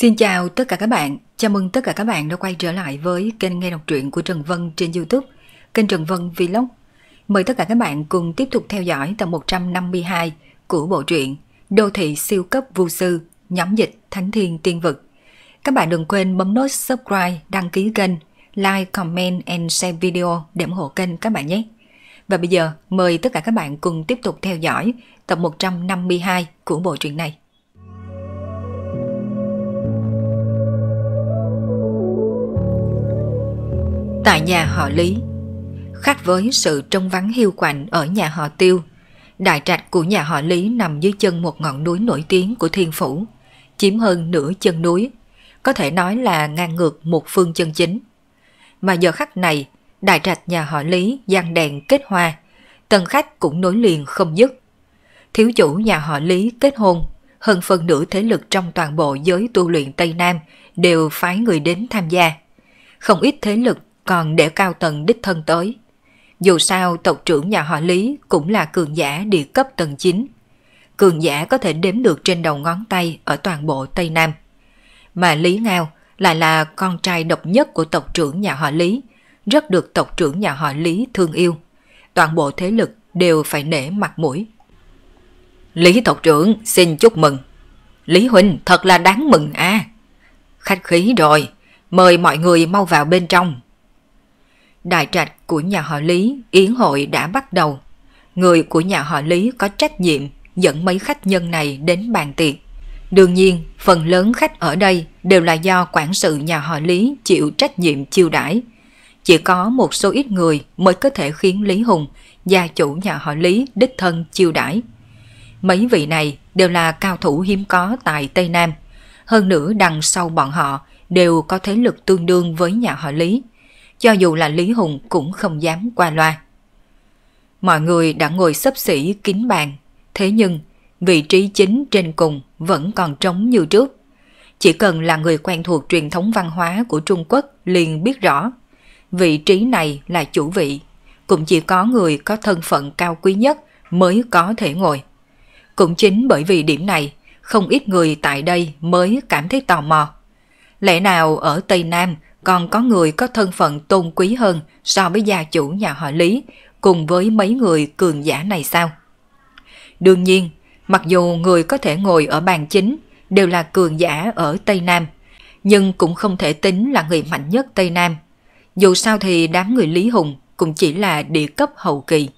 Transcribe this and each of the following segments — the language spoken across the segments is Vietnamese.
Xin chào tất cả các bạn, chào mừng tất cả các bạn đã quay trở lại với kênh nghe đọc truyện của Trần Vân trên Youtube, kênh Trần Vân Vlog. Mời tất cả các bạn cùng tiếp tục theo dõi tập 152 của bộ truyện Đô thị siêu cấp vô sư, nhóm dịch Thánh Thiên Tiên Vực. Các bạn đừng quên bấm nút subscribe, đăng ký kênh, like, comment and share video để ủng hộ kênh các bạn nhé. Và bây giờ mời tất cả các bạn cùng tiếp tục theo dõi tập 152 của bộ truyện này. tại nhà họ Lý. Khác với sự trông vắng hiu quạnh ở nhà họ Tiêu, đại trạch của nhà họ Lý nằm dưới chân một ngọn núi nổi tiếng của Thiên Phủ, chiếm hơn nửa chân núi, có thể nói là ngang ngược một phương chân chính. Mà giờ khắc này, đại trạch nhà họ Lý giang đèn kết hoa, tần khách cũng nối liền không dứt. Thiếu chủ nhà họ Lý kết hôn, hơn phần nửa thế lực trong toàn bộ giới tu luyện Tây Nam đều phái người đến tham gia. Không ít thế lực còn để cao tầng đích thân tới. Dù sao tộc trưởng nhà họ Lý cũng là cường giả địa cấp tầng 9. Cường giả có thể đếm được trên đầu ngón tay ở toàn bộ Tây Nam. Mà Lý Ngao lại là con trai độc nhất của tộc trưởng nhà họ Lý, rất được tộc trưởng nhà họ Lý thương yêu. Toàn bộ thế lực đều phải nể mặt mũi. Lý tộc trưởng xin chúc mừng. Lý Huynh thật là đáng mừng a à. Khách khí rồi, mời mọi người mau vào bên trong đại trạch của nhà họ Lý, yến hội đã bắt đầu. Người của nhà họ Lý có trách nhiệm dẫn mấy khách nhân này đến bàn tiệc. Đương nhiên, phần lớn khách ở đây đều là do quản sự nhà họ Lý chịu trách nhiệm chiêu đãi. Chỉ có một số ít người mới có thể khiến Lý Hùng, gia chủ nhà họ Lý đích thân chiêu đãi. Mấy vị này đều là cao thủ hiếm có tại Tây Nam. Hơn nữa đằng sau bọn họ đều có thế lực tương đương với nhà họ Lý cho dù là Lý Hùng cũng không dám qua loa. Mọi người đã ngồi sấp xỉ kín bàn, thế nhưng vị trí chính trên cùng vẫn còn trống như trước. Chỉ cần là người quen thuộc truyền thống văn hóa của Trung Quốc liền biết rõ, vị trí này là chủ vị, cũng chỉ có người có thân phận cao quý nhất mới có thể ngồi. Cũng chính bởi vì điểm này, không ít người tại đây mới cảm thấy tò mò. Lẽ nào ở Tây Nam còn có người có thân phận tôn quý hơn so với gia chủ nhà họ Lý, cùng với mấy người cường giả này sao? Đương nhiên, mặc dù người có thể ngồi ở bàn chính đều là cường giả ở Tây Nam, nhưng cũng không thể tính là người mạnh nhất Tây Nam. Dù sao thì đám người Lý Hùng cũng chỉ là địa cấp hậu kỳ,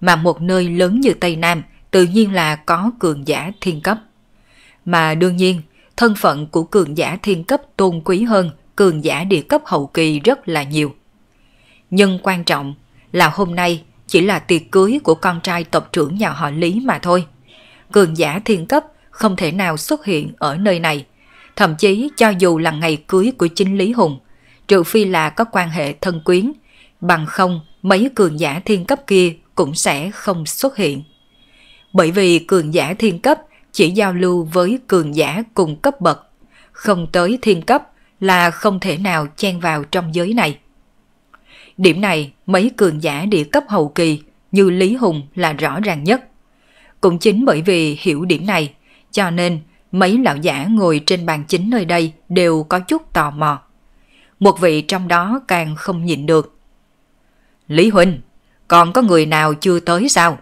mà một nơi lớn như Tây Nam tự nhiên là có cường giả thiên cấp. Mà đương nhiên, thân phận của cường giả thiên cấp tôn quý hơn cường giả địa cấp hậu kỳ rất là nhiều. Nhưng quan trọng là hôm nay chỉ là tiệc cưới của con trai tộc trưởng nhà họ Lý mà thôi. Cường giả thiên cấp không thể nào xuất hiện ở nơi này. Thậm chí cho dù là ngày cưới của chính Lý Hùng, trừ phi là có quan hệ thân quyến, bằng không mấy cường giả thiên cấp kia cũng sẽ không xuất hiện. Bởi vì cường giả thiên cấp chỉ giao lưu với cường giả cùng cấp bậc, không tới thiên cấp là không thể nào chen vào trong giới này. Điểm này mấy cường giả địa cấp hậu kỳ như Lý Hùng là rõ ràng nhất. Cũng chính bởi vì hiểu điểm này, cho nên mấy lão giả ngồi trên bàn chính nơi đây đều có chút tò mò. Một vị trong đó càng không nhịn được. Lý Huynh, còn có người nào chưa tới sao?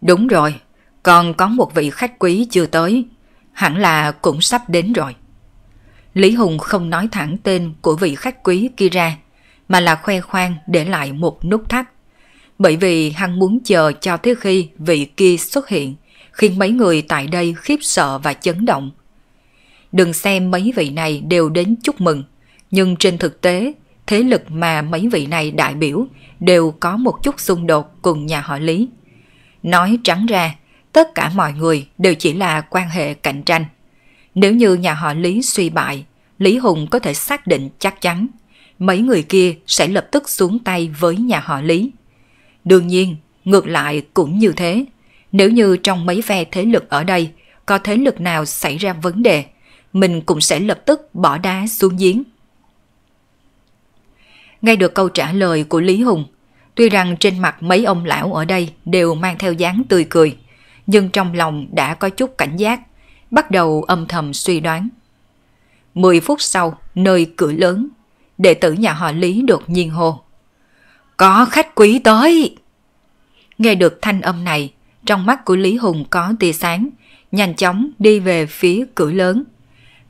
Đúng rồi, còn có một vị khách quý chưa tới, hẳn là cũng sắp đến rồi. Lý Hùng không nói thẳng tên của vị khách quý kia ra, mà là khoe khoang để lại một nút thắt. Bởi vì hắn muốn chờ cho tới khi vị kia xuất hiện, khiến mấy người tại đây khiếp sợ và chấn động. Đừng xem mấy vị này đều đến chúc mừng, nhưng trên thực tế, thế lực mà mấy vị này đại biểu đều có một chút xung đột cùng nhà họ Lý. Nói trắng ra, tất cả mọi người đều chỉ là quan hệ cạnh tranh. Nếu như nhà họ Lý suy bại, Lý Hùng có thể xác định chắc chắn mấy người kia sẽ lập tức xuống tay với nhà họ Lý. Đương nhiên, ngược lại cũng như thế. Nếu như trong mấy phe thế lực ở đây có thế lực nào xảy ra vấn đề, mình cũng sẽ lập tức bỏ đá xuống giếng. Nghe được câu trả lời của Lý Hùng, tuy rằng trên mặt mấy ông lão ở đây đều mang theo dáng tươi cười, nhưng trong lòng đã có chút cảnh giác, bắt đầu âm thầm suy đoán. 10 phút sau, nơi cửa lớn, đệ tử nhà họ Lý đột nhiên hô. Có khách quý tới! Nghe được thanh âm này, trong mắt của Lý Hùng có tia sáng, nhanh chóng đi về phía cửa lớn.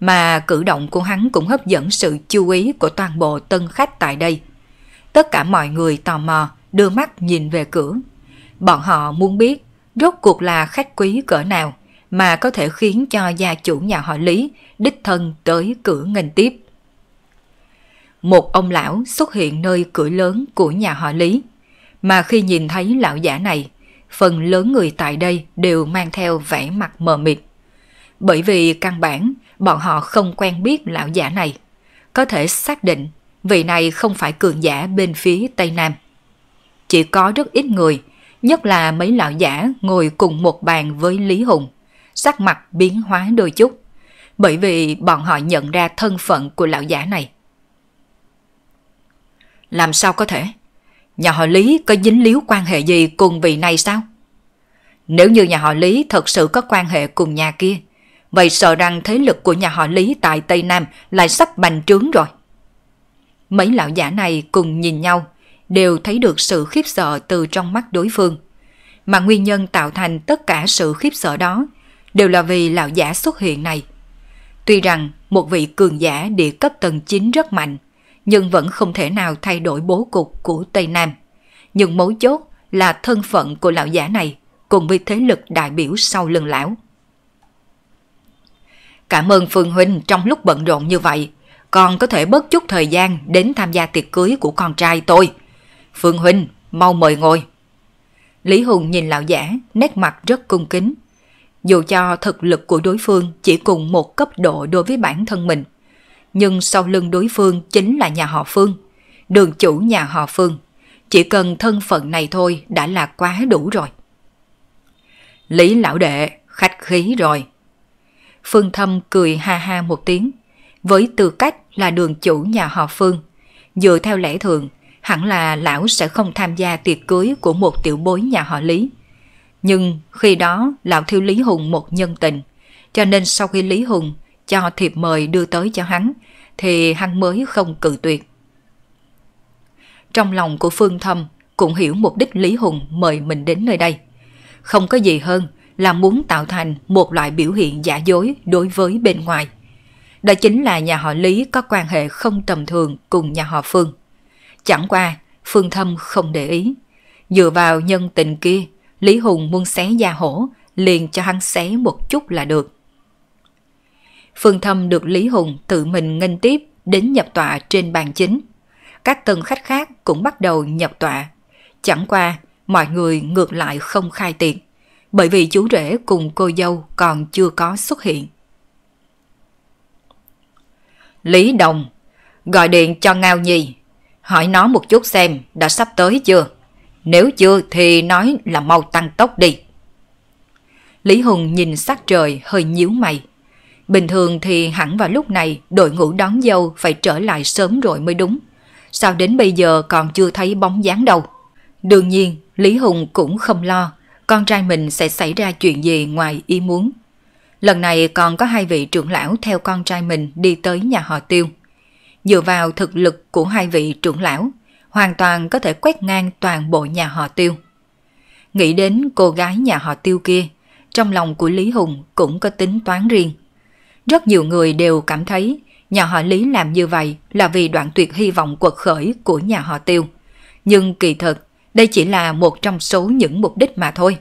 Mà cử động của hắn cũng hấp dẫn sự chú ý của toàn bộ tân khách tại đây. Tất cả mọi người tò mò, đưa mắt nhìn về cửa. Bọn họ muốn biết rốt cuộc là khách quý cỡ nào mà có thể khiến cho gia chủ nhà họ Lý đích thân tới cửa nghênh tiếp. Một ông lão xuất hiện nơi cửa lớn của nhà họ Lý, mà khi nhìn thấy lão giả này, phần lớn người tại đây đều mang theo vẻ mặt mờ mịt. Bởi vì căn bản, bọn họ không quen biết lão giả này. Có thể xác định, vị này không phải cường giả bên phía Tây Nam. Chỉ có rất ít người, nhất là mấy lão giả ngồi cùng một bàn với Lý Hùng sắc mặt biến hóa đôi chút, bởi vì bọn họ nhận ra thân phận của lão giả này. Làm sao có thể? Nhà họ Lý có dính líu quan hệ gì cùng vị này sao? Nếu như nhà họ Lý thật sự có quan hệ cùng nhà kia, vậy sợ rằng thế lực của nhà họ Lý tại Tây Nam lại sắp bành trướng rồi. Mấy lão giả này cùng nhìn nhau, đều thấy được sự khiếp sợ từ trong mắt đối phương. Mà nguyên nhân tạo thành tất cả sự khiếp sợ đó đều là vì lão giả xuất hiện này. Tuy rằng một vị cường giả địa cấp tầng 9 rất mạnh, nhưng vẫn không thể nào thay đổi bố cục của Tây Nam. Nhưng mấu chốt là thân phận của lão giả này cùng với thế lực đại biểu sau lưng lão. Cảm ơn Phương Huynh trong lúc bận rộn như vậy, còn có thể bớt chút thời gian đến tham gia tiệc cưới của con trai tôi. Phương Huynh, mau mời ngồi. Lý Hùng nhìn lão giả, nét mặt rất cung kính. Dù cho thực lực của đối phương chỉ cùng một cấp độ đối với bản thân mình, nhưng sau lưng đối phương chính là nhà họ Phương, đường chủ nhà họ Phương. Chỉ cần thân phận này thôi đã là quá đủ rồi. Lý lão đệ, khách khí rồi. Phương Thâm cười ha ha một tiếng. Với tư cách là đường chủ nhà họ Phương, dựa theo lẽ thường, hẳn là lão sẽ không tham gia tiệc cưới của một tiểu bối nhà họ Lý. Nhưng khi đó lão thiếu Lý Hùng một nhân tình, cho nên sau khi Lý Hùng cho thiệp mời đưa tới cho hắn, thì hắn mới không cự tuyệt. Trong lòng của Phương Thâm cũng hiểu mục đích Lý Hùng mời mình đến nơi đây. Không có gì hơn là muốn tạo thành một loại biểu hiện giả dối đối với bên ngoài. Đó chính là nhà họ Lý có quan hệ không tầm thường cùng nhà họ Phương. Chẳng qua, Phương Thâm không để ý. Dựa vào nhân tình kia Lý Hùng muốn xé da hổ, liền cho hắn xé một chút là được. Phương Thâm được Lý Hùng tự mình ngân tiếp đến nhập tọa trên bàn chính. Các tân khách khác cũng bắt đầu nhập tọa. Chẳng qua, mọi người ngược lại không khai tiệc, bởi vì chú rể cùng cô dâu còn chưa có xuất hiện. Lý Đồng, gọi điện cho Ngao Nhi, hỏi nó một chút xem đã sắp tới chưa. Nếu chưa thì nói là mau tăng tốc đi. Lý Hùng nhìn sắc trời hơi nhíu mày. Bình thường thì hẳn vào lúc này đội ngũ đón dâu phải trở lại sớm rồi mới đúng. Sao đến bây giờ còn chưa thấy bóng dáng đâu? Đương nhiên, Lý Hùng cũng không lo con trai mình sẽ xảy ra chuyện gì ngoài ý muốn. Lần này còn có hai vị trưởng lão theo con trai mình đi tới nhà họ tiêu. Dựa vào thực lực của hai vị trưởng lão, hoàn toàn có thể quét ngang toàn bộ nhà họ tiêu. Nghĩ đến cô gái nhà họ tiêu kia, trong lòng của Lý Hùng cũng có tính toán riêng. Rất nhiều người đều cảm thấy nhà họ Lý làm như vậy là vì đoạn tuyệt hy vọng quật khởi của nhà họ tiêu. Nhưng kỳ thực, đây chỉ là một trong số những mục đích mà thôi.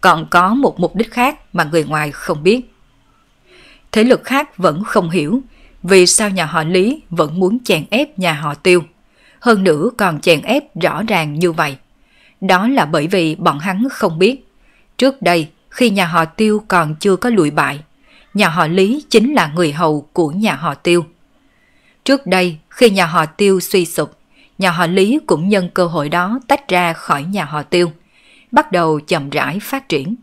Còn có một mục đích khác mà người ngoài không biết. Thế lực khác vẫn không hiểu vì sao nhà họ Lý vẫn muốn chèn ép nhà họ tiêu hơn nữa còn chèn ép rõ ràng như vậy. Đó là bởi vì bọn hắn không biết. Trước đây, khi nhà họ Tiêu còn chưa có lụi bại, nhà họ Lý chính là người hầu của nhà họ Tiêu. Trước đây, khi nhà họ Tiêu suy sụp, nhà họ Lý cũng nhân cơ hội đó tách ra khỏi nhà họ Tiêu, bắt đầu chậm rãi phát triển.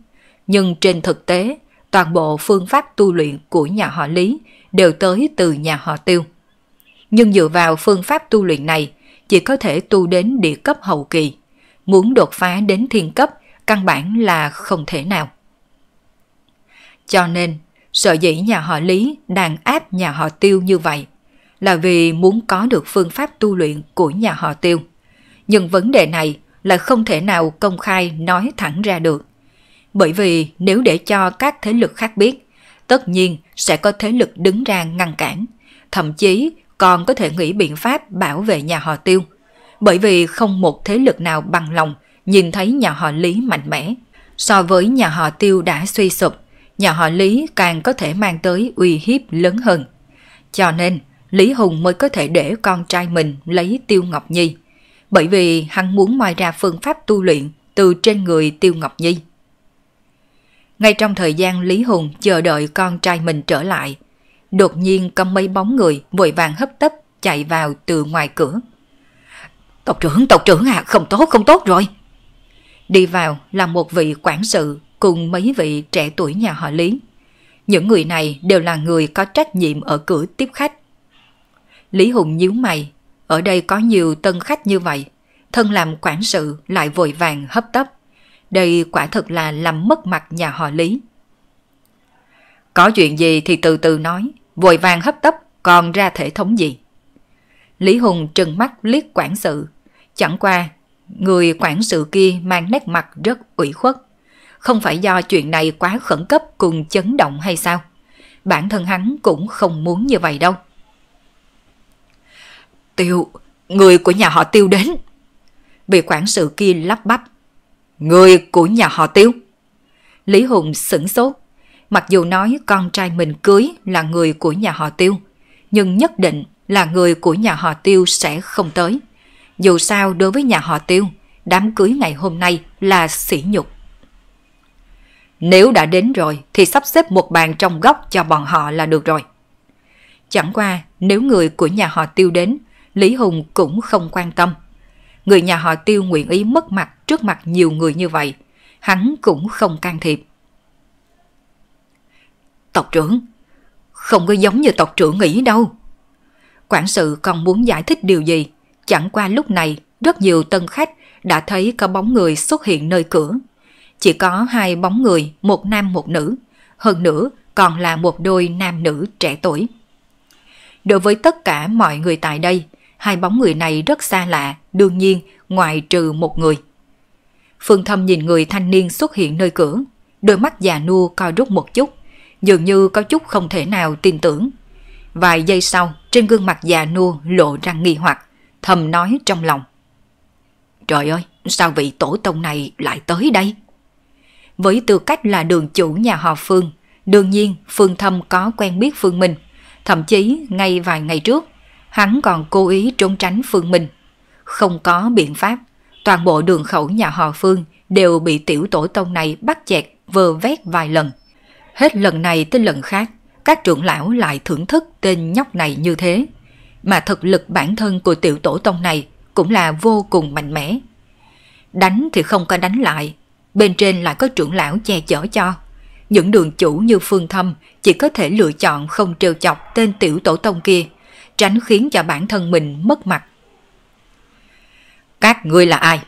Nhưng trên thực tế, toàn bộ phương pháp tu luyện của nhà họ Lý đều tới từ nhà họ Tiêu. Nhưng dựa vào phương pháp tu luyện này, chỉ có thể tu đến địa cấp hậu kỳ. Muốn đột phá đến thiên cấp, căn bản là không thể nào. Cho nên, sợ dĩ nhà họ Lý đàn áp nhà họ Tiêu như vậy là vì muốn có được phương pháp tu luyện của nhà họ Tiêu. Nhưng vấn đề này là không thể nào công khai nói thẳng ra được. Bởi vì nếu để cho các thế lực khác biết, tất nhiên sẽ có thế lực đứng ra ngăn cản, thậm chí còn có thể nghĩ biện pháp bảo vệ nhà họ tiêu. Bởi vì không một thế lực nào bằng lòng nhìn thấy nhà họ Lý mạnh mẽ. So với nhà họ tiêu đã suy sụp, nhà họ Lý càng có thể mang tới uy hiếp lớn hơn. Cho nên, Lý Hùng mới có thể để con trai mình lấy Tiêu Ngọc Nhi, bởi vì hắn muốn moi ra phương pháp tu luyện từ trên người Tiêu Ngọc Nhi. Ngay trong thời gian Lý Hùng chờ đợi con trai mình trở lại, Đột nhiên có mấy bóng người vội vàng hấp tấp chạy vào từ ngoài cửa. Tộc trưởng, tộc trưởng à, không tốt, không tốt rồi. Đi vào là một vị quản sự cùng mấy vị trẻ tuổi nhà họ Lý. Những người này đều là người có trách nhiệm ở cửa tiếp khách. Lý Hùng nhíu mày, ở đây có nhiều tân khách như vậy, thân làm quản sự lại vội vàng hấp tấp. Đây quả thật là làm mất mặt nhà họ Lý. Có chuyện gì thì từ từ nói, vội vàng hấp tấp còn ra thể thống gì. Lý Hùng trừng mắt liếc quản sự, chẳng qua người quản sự kia mang nét mặt rất ủy khuất. Không phải do chuyện này quá khẩn cấp cùng chấn động hay sao? Bản thân hắn cũng không muốn như vậy đâu. Tiêu, người của nhà họ Tiêu đến. bị quản sự kia lắp bắp. Người của nhà họ Tiêu. Lý Hùng sửng sốt, Mặc dù nói con trai mình cưới là người của nhà họ tiêu, nhưng nhất định là người của nhà họ tiêu sẽ không tới. Dù sao đối với nhà họ tiêu, đám cưới ngày hôm nay là sỉ nhục. Nếu đã đến rồi thì sắp xếp một bàn trong góc cho bọn họ là được rồi. Chẳng qua nếu người của nhà họ tiêu đến, Lý Hùng cũng không quan tâm. Người nhà họ tiêu nguyện ý mất mặt trước mặt nhiều người như vậy, hắn cũng không can thiệp. Tộc trưởng, không có giống như tộc trưởng nghĩ đâu. Quản sự còn muốn giải thích điều gì, chẳng qua lúc này rất nhiều tân khách đã thấy có bóng người xuất hiện nơi cửa. Chỉ có hai bóng người, một nam một nữ, hơn nữa còn là một đôi nam nữ trẻ tuổi. Đối với tất cả mọi người tại đây, hai bóng người này rất xa lạ, đương nhiên ngoại trừ một người. Phương Thâm nhìn người thanh niên xuất hiện nơi cửa, đôi mắt già nua co rút một chút, dường như có chút không thể nào tin tưởng. Vài giây sau, trên gương mặt già nua lộ ra nghi hoặc, thầm nói trong lòng. Trời ơi, sao vị tổ tông này lại tới đây? Với tư cách là đường chủ nhà họ Phương, đương nhiên Phương Thâm có quen biết Phương Minh. Thậm chí, ngay vài ngày trước, hắn còn cố ý trốn tránh Phương Minh. Không có biện pháp, toàn bộ đường khẩu nhà họ Phương đều bị tiểu tổ tông này bắt chẹt vơ vét vài lần. Hết lần này tới lần khác, các trưởng lão lại thưởng thức tên nhóc này như thế. Mà thực lực bản thân của tiểu tổ tông này cũng là vô cùng mạnh mẽ. Đánh thì không có đánh lại, bên trên lại có trưởng lão che chở cho. Những đường chủ như Phương Thâm chỉ có thể lựa chọn không trêu chọc tên tiểu tổ tông kia, tránh khiến cho bản thân mình mất mặt. Các ngươi là ai?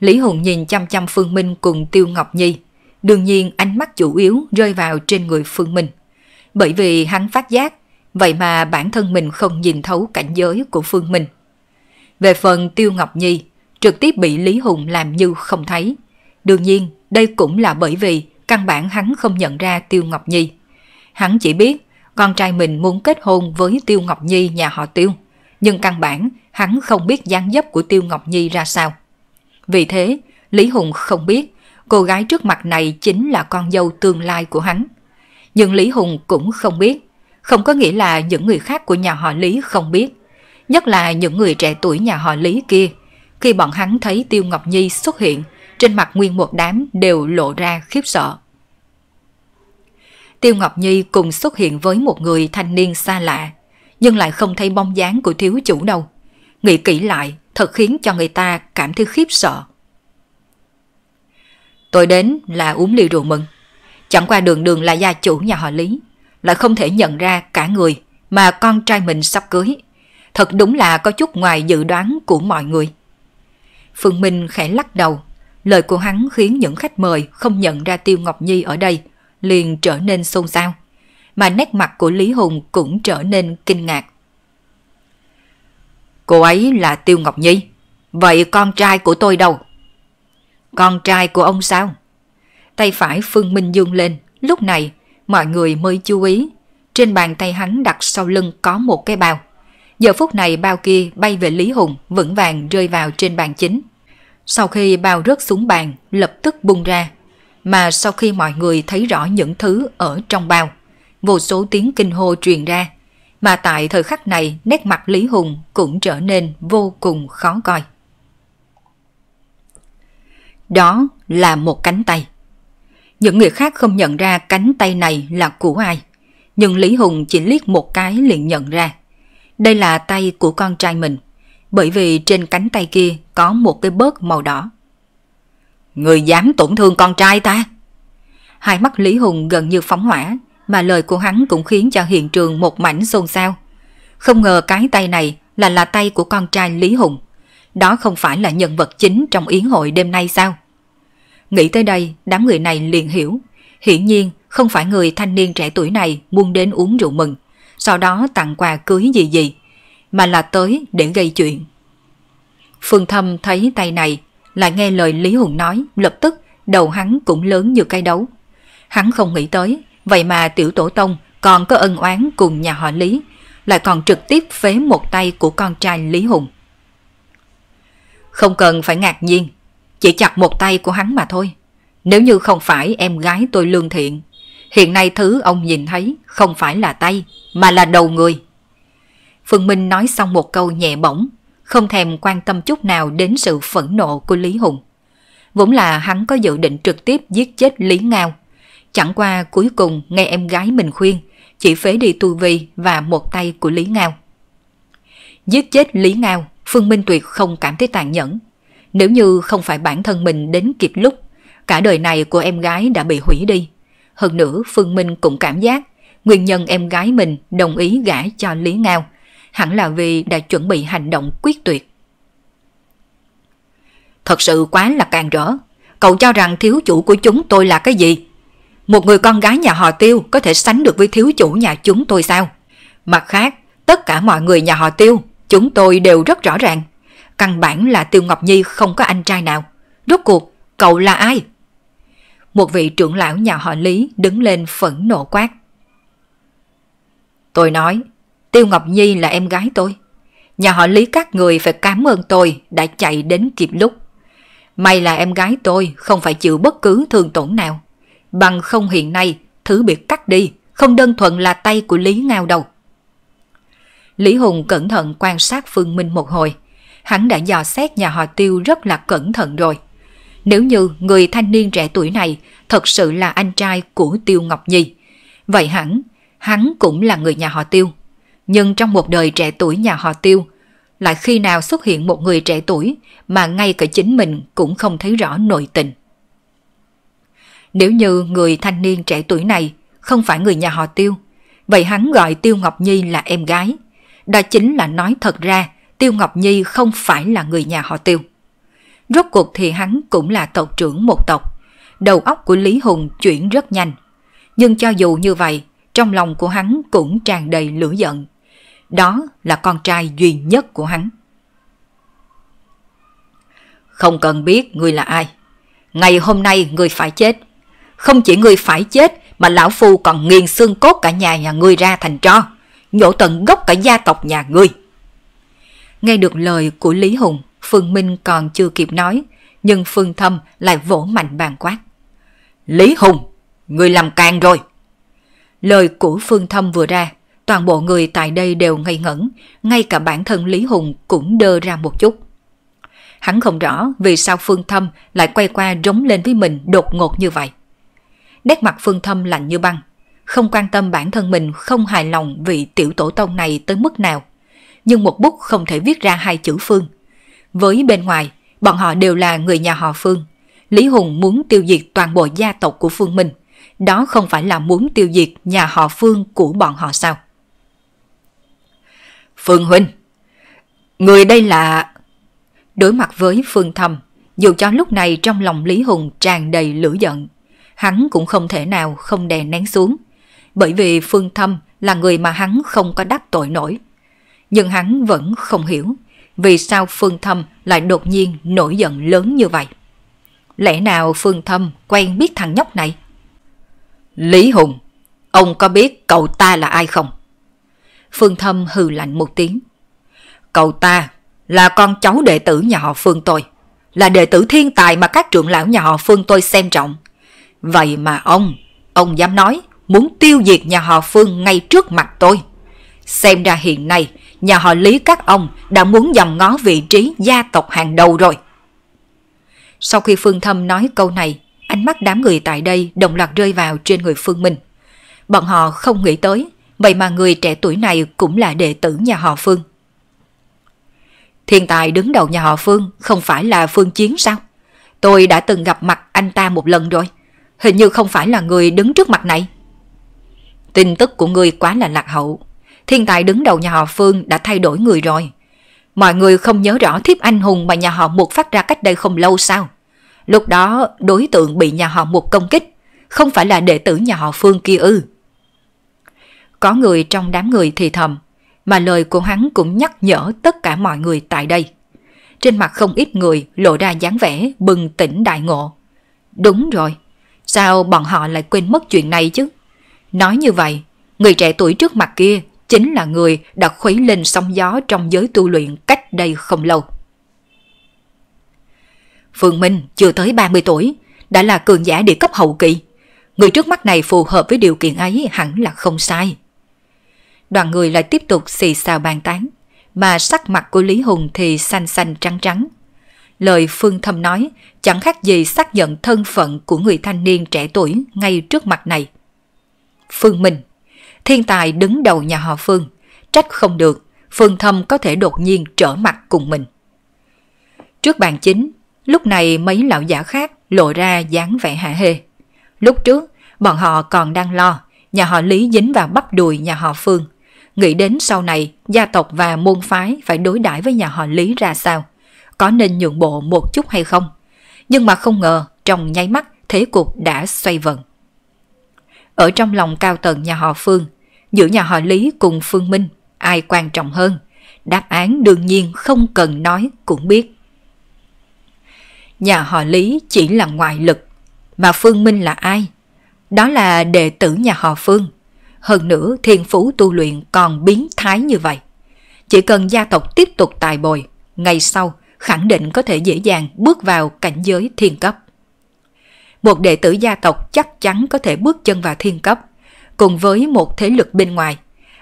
Lý Hùng nhìn chăm chăm Phương Minh cùng Tiêu Ngọc Nhi, Đương nhiên ánh mắt chủ yếu rơi vào trên người Phương Minh. Bởi vì hắn phát giác, vậy mà bản thân mình không nhìn thấu cảnh giới của Phương Minh. Về phần Tiêu Ngọc Nhi, trực tiếp bị Lý Hùng làm như không thấy. Đương nhiên, đây cũng là bởi vì căn bản hắn không nhận ra Tiêu Ngọc Nhi. Hắn chỉ biết con trai mình muốn kết hôn với Tiêu Ngọc Nhi nhà họ Tiêu, nhưng căn bản hắn không biết dáng dấp của Tiêu Ngọc Nhi ra sao. Vì thế, Lý Hùng không biết cô gái trước mặt này chính là con dâu tương lai của hắn. Nhưng Lý Hùng cũng không biết, không có nghĩa là những người khác của nhà họ Lý không biết, nhất là những người trẻ tuổi nhà họ Lý kia. Khi bọn hắn thấy Tiêu Ngọc Nhi xuất hiện, trên mặt nguyên một đám đều lộ ra khiếp sợ. Tiêu Ngọc Nhi cùng xuất hiện với một người thanh niên xa lạ, nhưng lại không thấy bóng dáng của thiếu chủ đâu. Nghĩ kỹ lại, thật khiến cho người ta cảm thấy khiếp sợ. Tôi đến là uống ly rượu mừng. Chẳng qua đường đường là gia chủ nhà họ Lý, lại không thể nhận ra cả người mà con trai mình sắp cưới. Thật đúng là có chút ngoài dự đoán của mọi người. Phương Minh khẽ lắc đầu, lời của hắn khiến những khách mời không nhận ra Tiêu Ngọc Nhi ở đây, liền trở nên xôn xao, mà nét mặt của Lý Hùng cũng trở nên kinh ngạc. Cô ấy là Tiêu Ngọc Nhi, vậy con trai của tôi đâu? Con trai của ông sao? Tay phải Phương Minh Dương lên, lúc này mọi người mới chú ý. Trên bàn tay hắn đặt sau lưng có một cái bao. Giờ phút này bao kia bay về Lý Hùng, vững vàng rơi vào trên bàn chính. Sau khi bao rớt xuống bàn, lập tức bung ra. Mà sau khi mọi người thấy rõ những thứ ở trong bao, vô số tiếng kinh hô truyền ra. Mà tại thời khắc này, nét mặt Lý Hùng cũng trở nên vô cùng khó coi. Đó là một cánh tay. Những người khác không nhận ra cánh tay này là của ai. Nhưng Lý Hùng chỉ liếc một cái liền nhận ra. Đây là tay của con trai mình. Bởi vì trên cánh tay kia có một cái bớt màu đỏ. Người dám tổn thương con trai ta? Hai mắt Lý Hùng gần như phóng hỏa, mà lời của hắn cũng khiến cho hiện trường một mảnh xôn xao. Không ngờ cái tay này là là tay của con trai Lý Hùng. Đó không phải là nhân vật chính trong yến hội đêm nay sao? Nghĩ tới đây, đám người này liền hiểu. Hiển nhiên, không phải người thanh niên trẻ tuổi này muốn đến uống rượu mừng, sau đó tặng quà cưới gì gì, mà là tới để gây chuyện. Phương Thâm thấy tay này, lại nghe lời Lý Hùng nói, lập tức đầu hắn cũng lớn như cây đấu. Hắn không nghĩ tới, vậy mà tiểu tổ tông còn có ân oán cùng nhà họ Lý, lại còn trực tiếp phế một tay của con trai Lý Hùng. Không cần phải ngạc nhiên, chỉ chặt một tay của hắn mà thôi. Nếu như không phải em gái tôi lương thiện, hiện nay thứ ông nhìn thấy không phải là tay, mà là đầu người. Phương Minh nói xong một câu nhẹ bổng, không thèm quan tâm chút nào đến sự phẫn nộ của Lý Hùng. Vốn là hắn có dự định trực tiếp giết chết Lý Ngao. Chẳng qua cuối cùng nghe em gái mình khuyên, chỉ phế đi tu vi và một tay của Lý Ngao. Giết chết Lý Ngao, Phương Minh Tuyệt không cảm thấy tàn nhẫn, nếu như không phải bản thân mình đến kịp lúc, cả đời này của em gái đã bị hủy đi. Hơn nữa Phương Minh cũng cảm giác nguyên nhân em gái mình đồng ý gả cho Lý Ngao hẳn là vì đã chuẩn bị hành động quyết tuyệt. Thật sự quá là càng rỡ. Cậu cho rằng thiếu chủ của chúng tôi là cái gì? Một người con gái nhà họ tiêu có thể sánh được với thiếu chủ nhà chúng tôi sao? Mặt khác, tất cả mọi người nhà họ tiêu, chúng tôi đều rất rõ ràng. Căn bản là Tiêu Ngọc Nhi không có anh trai nào. Rốt cuộc, cậu là ai? Một vị trưởng lão nhà họ Lý đứng lên phẫn nộ quát. Tôi nói, Tiêu Ngọc Nhi là em gái tôi. Nhà họ Lý các người phải cảm ơn tôi đã chạy đến kịp lúc. May là em gái tôi không phải chịu bất cứ thương tổn nào. Bằng không hiện nay, thứ bị cắt đi, không đơn thuần là tay của Lý Ngao đâu. Lý Hùng cẩn thận quan sát Phương Minh một hồi, hắn đã dò xét nhà họ tiêu rất là cẩn thận rồi. Nếu như người thanh niên trẻ tuổi này thật sự là anh trai của Tiêu Ngọc Nhi, vậy hẳn hắn cũng là người nhà họ Tiêu. Nhưng trong một đời trẻ tuổi nhà họ Tiêu, lại khi nào xuất hiện một người trẻ tuổi mà ngay cả chính mình cũng không thấy rõ nội tình. Nếu như người thanh niên trẻ tuổi này không phải người nhà họ Tiêu, vậy hắn gọi Tiêu Ngọc Nhi là em gái. Đó chính là nói thật ra Tiêu Ngọc Nhi không phải là người nhà họ Tiêu. Rốt cuộc thì hắn cũng là tộc trưởng một tộc. Đầu óc của Lý Hùng chuyển rất nhanh. Nhưng cho dù như vậy, trong lòng của hắn cũng tràn đầy lửa giận. Đó là con trai duy nhất của hắn. Không cần biết người là ai. Ngày hôm nay người phải chết. Không chỉ người phải chết mà lão phu còn nghiền xương cốt cả nhà nhà ngươi ra thành tro, nhổ tận gốc cả gia tộc nhà ngươi. Nghe được lời của Lý Hùng, Phương Minh còn chưa kịp nói, nhưng Phương Thâm lại vỗ mạnh bàn quát. Lý Hùng, người làm càng rồi. Lời của Phương Thâm vừa ra, toàn bộ người tại đây đều ngây ngẩn, ngay cả bản thân Lý Hùng cũng đơ ra một chút. Hắn không rõ vì sao Phương Thâm lại quay qua rống lên với mình đột ngột như vậy. Nét mặt Phương Thâm lạnh như băng, không quan tâm bản thân mình không hài lòng vị tiểu tổ tông này tới mức nào nhưng một bút không thể viết ra hai chữ Phương. Với bên ngoài, bọn họ đều là người nhà họ Phương. Lý Hùng muốn tiêu diệt toàn bộ gia tộc của Phương Minh. Đó không phải là muốn tiêu diệt nhà họ Phương của bọn họ sao? Phương Huynh Người đây là... Đối mặt với Phương thầm dù cho lúc này trong lòng Lý Hùng tràn đầy lửa giận, hắn cũng không thể nào không đè nén xuống. Bởi vì Phương Thâm là người mà hắn không có đắc tội nổi nhưng hắn vẫn không hiểu vì sao Phương Thâm lại đột nhiên nổi giận lớn như vậy. Lẽ nào Phương Thâm quen biết thằng nhóc này? Lý Hùng, ông có biết cậu ta là ai không? Phương Thâm hừ lạnh một tiếng. Cậu ta là con cháu đệ tử nhà họ Phương tôi, là đệ tử thiên tài mà các trưởng lão nhà họ Phương tôi xem trọng. Vậy mà ông, ông dám nói muốn tiêu diệt nhà họ Phương ngay trước mặt tôi. Xem ra hiện nay nhà họ Lý các ông đã muốn dòm ngó vị trí gia tộc hàng đầu rồi. Sau khi Phương Thâm nói câu này, ánh mắt đám người tại đây đồng loạt rơi vào trên người Phương Minh. Bọn họ không nghĩ tới, vậy mà người trẻ tuổi này cũng là đệ tử nhà họ Phương. Thiên tài đứng đầu nhà họ Phương không phải là Phương Chiến sao? Tôi đã từng gặp mặt anh ta một lần rồi. Hình như không phải là người đứng trước mặt này. Tin tức của người quá là lạc hậu, thiên tài đứng đầu nhà họ Phương đã thay đổi người rồi. Mọi người không nhớ rõ thiếp anh hùng mà nhà họ Mục phát ra cách đây không lâu sao? Lúc đó đối tượng bị nhà họ Mục công kích, không phải là đệ tử nhà họ Phương kia ư. Có người trong đám người thì thầm, mà lời của hắn cũng nhắc nhở tất cả mọi người tại đây. Trên mặt không ít người lộ ra dáng vẻ bừng tỉnh đại ngộ. Đúng rồi, sao bọn họ lại quên mất chuyện này chứ? Nói như vậy, người trẻ tuổi trước mặt kia chính là người đã khuấy lên sóng gió trong giới tu luyện cách đây không lâu. Phương Minh chưa tới 30 tuổi, đã là cường giả địa cấp hậu kỳ. Người trước mắt này phù hợp với điều kiện ấy hẳn là không sai. Đoàn người lại tiếp tục xì xào bàn tán, mà sắc mặt của Lý Hùng thì xanh xanh trắng trắng. Lời Phương Thâm nói chẳng khác gì xác nhận thân phận của người thanh niên trẻ tuổi ngay trước mặt này. Phương Minh thiên tài đứng đầu nhà họ Phương. Trách không được, Phương Thâm có thể đột nhiên trở mặt cùng mình. Trước bàn chính, lúc này mấy lão giả khác lộ ra dáng vẻ hạ hê. Lúc trước, bọn họ còn đang lo, nhà họ Lý dính vào bắp đùi nhà họ Phương. Nghĩ đến sau này, gia tộc và môn phái phải đối đãi với nhà họ Lý ra sao? Có nên nhượng bộ một chút hay không? Nhưng mà không ngờ, trong nháy mắt, thế cục đã xoay vần ở trong lòng cao tầng nhà họ Phương, giữa nhà họ Lý cùng Phương Minh, ai quan trọng hơn? Đáp án đương nhiên không cần nói cũng biết. Nhà họ Lý chỉ là ngoại lực, mà Phương Minh là ai? Đó là đệ tử nhà họ Phương. Hơn nữa thiên phú tu luyện còn biến thái như vậy. Chỉ cần gia tộc tiếp tục tài bồi, ngày sau khẳng định có thể dễ dàng bước vào cảnh giới thiên cấp một đệ tử gia tộc chắc chắn có thể bước chân vào thiên cấp, cùng với một thế lực bên ngoài.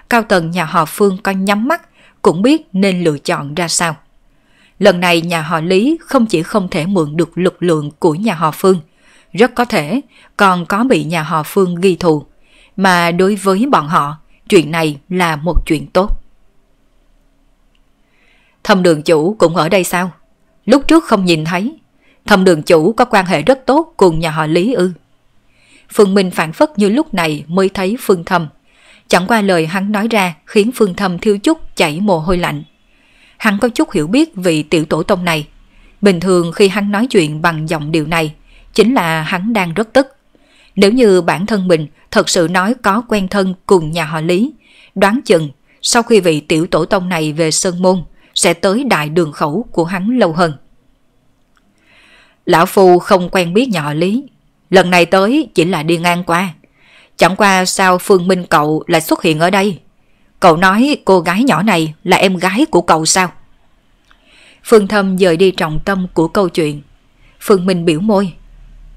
Cao tầng nhà họ Phương coi nhắm mắt, cũng biết nên lựa chọn ra sao. Lần này nhà họ Lý không chỉ không thể mượn được lực lượng của nhà họ Phương, rất có thể còn có bị nhà họ Phương ghi thù, mà đối với bọn họ, chuyện này là một chuyện tốt. Thâm đường chủ cũng ở đây sao? Lúc trước không nhìn thấy, Thông đường chủ có quan hệ rất tốt cùng nhà họ Lý ư. Phương Minh phản phất như lúc này mới thấy Phương Thâm. Chẳng qua lời hắn nói ra khiến Phương Thâm thiếu chút chảy mồ hôi lạnh. Hắn có chút hiểu biết vị tiểu tổ tông này. Bình thường khi hắn nói chuyện bằng giọng điều này, chính là hắn đang rất tức. Nếu như bản thân mình thật sự nói có quen thân cùng nhà họ Lý, đoán chừng sau khi vị tiểu tổ tông này về Sơn Môn sẽ tới đại đường khẩu của hắn lâu hơn. Lão Phu không quen biết nhỏ Lý, lần này tới chỉ là đi ngang qua. Chẳng qua sao Phương Minh cậu lại xuất hiện ở đây? Cậu nói cô gái nhỏ này là em gái của cậu sao? Phương Thâm dời đi trọng tâm của câu chuyện. Phương Minh biểu môi.